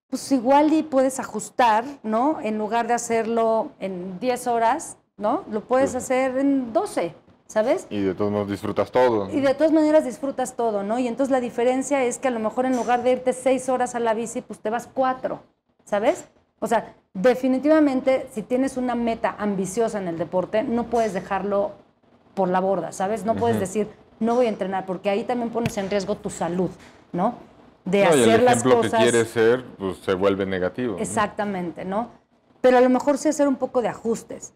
Pues igual y puedes ajustar, ¿no? En lugar de hacerlo en 10 horas, ¿no? Lo puedes hacer en 12, ¿sabes? Y de todos modos disfrutas todo. ¿no? Y de todas maneras disfrutas todo, ¿no? Y entonces la diferencia es que a lo mejor en lugar de irte 6 horas a la bici, pues te vas 4 ¿sabes? O sea, definitivamente si tienes una meta ambiciosa en el deporte, no puedes dejarlo por la borda, ¿sabes? No puedes decir, no voy a entrenar, porque ahí también pones en riesgo tu salud, ¿no? De hacer el las cosas. que quieres ser, pues se vuelve negativo. Exactamente, ¿no? Pero a lo mejor sí hacer un poco de ajustes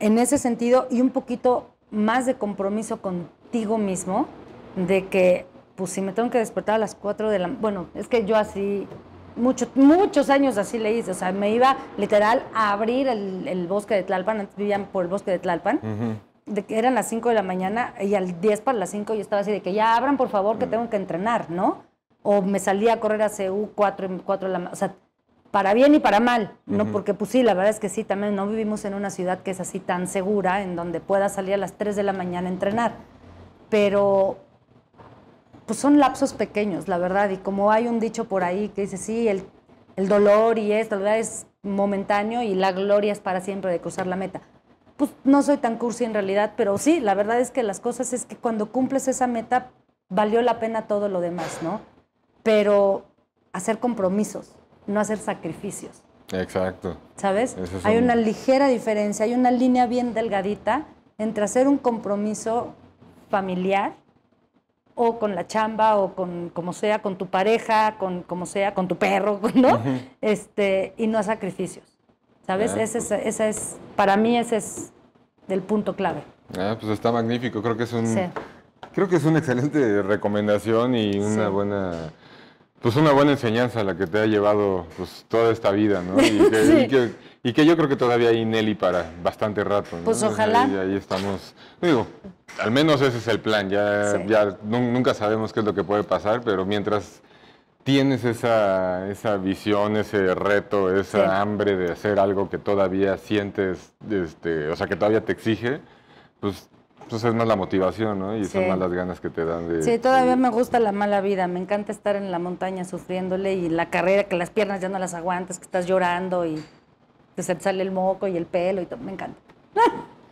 en ese sentido y un poquito más de compromiso contigo mismo, de que, pues si me tengo que despertar a las 4 de la... Bueno, es que yo así, muchos muchos años así le hice, o sea, me iba literal a abrir el, bosque de Tlalpan, antes vivían por el bosque de Tlalpan. De que eran las 5 de la mañana y al 10 para las 5 yo estaba así de que ya abran por favor que tengo que entrenar, ¿no? O me salía a correr a CU 4, 4 de la mañana, o sea, para bien y para mal, ¿no? Porque pues sí, la verdad es que sí, también no vivimos en una ciudad que es así tan segura, en donde pueda salir a las 3 de la mañana a entrenar. Pero pues son lapsos pequeños, la verdad, y como hay un dicho por ahí que dice, sí, el, el dolor y esto, la verdad es momentáneo y la gloria es para siempre de cruzar la meta. Pues no soy tan cursi en realidad, pero sí, la verdad es que las cosas es que cuando cumples esa meta, valió la pena todo lo demás, ¿no? Pero hacer compromisos, no hacer sacrificios. Exacto. ¿Sabes? hay una ligera diferencia, hay una línea bien delgadita entre hacer un compromiso familiar o con la chamba o con como sea, con tu pareja, con como sea, con tu perro, ¿no? Este, y no sacrificios. ¿Sabes? es, para mí ese es el punto clave. Ah, pues está magnífico, creo que es un creo que es una excelente recomendación y una buena pues una buena enseñanza la que te ha llevado pues, toda esta vida, ¿no? Y que, yo creo que todavía hay Nelly para bastante rato. ¿no? Pues ojalá. Ahí, ahí, estamos. Digo, al menos ese es el plan. Ya, ya nunca sabemos qué es lo que puede pasar, pero mientras tienes esa, esa visión, ese reto, esa hambre de hacer algo que todavía sientes, este, o sea, que todavía te exige, pues pues es más la motivación, ¿no? Y son más las ganas que te dan de... Sí, todavía me gusta la mala vida, me encanta estar en la montaña sufriéndole y la carrera, que las piernas ya no las aguantas, que estás llorando y se te sale el moco y el pelo y todo, me encanta.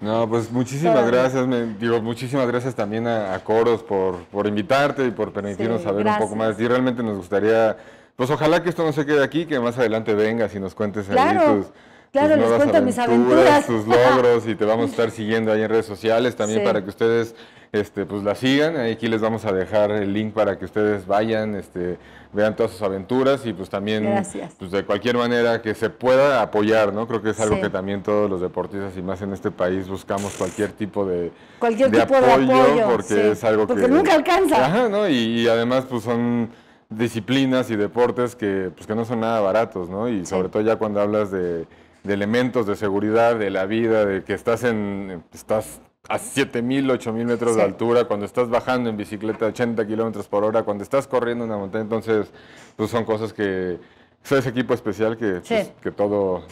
No, pues muchísimas gracias, digo, muchísimas gracias también a, Coros por, invitarte y por permitirnos saber un poco más. Y realmente nos gustaría, pues ojalá que esto no se quede aquí, que más adelante vengas y nos cuentes claro. ahí Claro, les cuento mis aventuras. Sus logros y te vamos a estar siguiendo ahí en redes sociales también para que ustedes este, pues la sigan. Aquí les vamos a dejar el link para que ustedes vayan, este, vean todas sus aventuras y pues también pues, de cualquier manera que se pueda apoyar, ¿no? Creo que es algo que también todos los deportistas y más en este país buscamos cualquier tipo de, apoyo, porque es algo que nunca alcanza. y, además pues son disciplinas y deportes que, pues, que no son nada baratos, ¿no? Y sobre todo ya cuando hablas de de elementos de seguridad, de la vida, de que estás en estás a 7000, 8000 metros de altura, cuando estás bajando en bicicleta a 80 kilómetros por hora, cuando estás corriendo en una montaña, entonces pues son cosas que pues, es ese equipo especial que, pues, que todo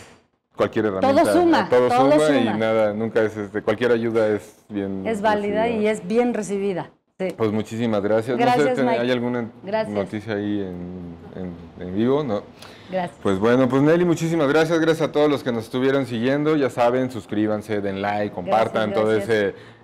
cualquier herramienta. Todo suma. Todo, suma, y nada, nunca es, este, cualquier ayuda es bien. Es válida y es bien recibida. Pues muchísimas gracias. no sé, ¿hay alguna noticia ahí en, en vivo? No. Gracias. Pues bueno, pues Nelly, muchísimas gracias. Gracias a todos los que nos estuvieron siguiendo. Ya saben, suscríbanse, den like, compartan toda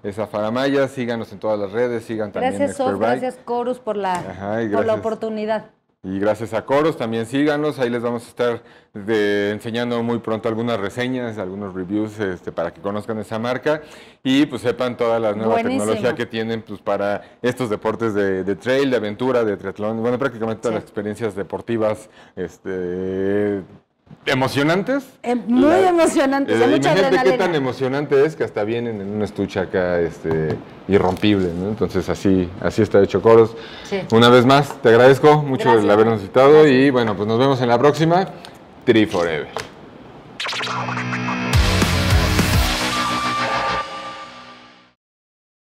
esa faramaya, síganos en todas las redes, sigan también. Gracias, Sos, gracias Corus por la, por la oportunidad. Y gracias a Coros, también síganos, ahí les vamos a estar enseñando muy pronto algunas reseñas, algunos reviews este, para que conozcan esa marca y pues sepan toda la nueva tecnología que tienen pues, para estos deportes de, trail, de aventura, de triatlón, bueno, prácticamente todas las experiencias deportivas este, ¿Emocionantes? Em, muy emocionantes, eh, imagínate mucha adrenalina. qué tan emocionante es que hasta vienen en un estuche acá este, irrompible, Entonces así, así está hecho Coros. Una vez más, te agradezco mucho de el habernos citado y bueno, pues nos vemos en la próxima. Tri Forever.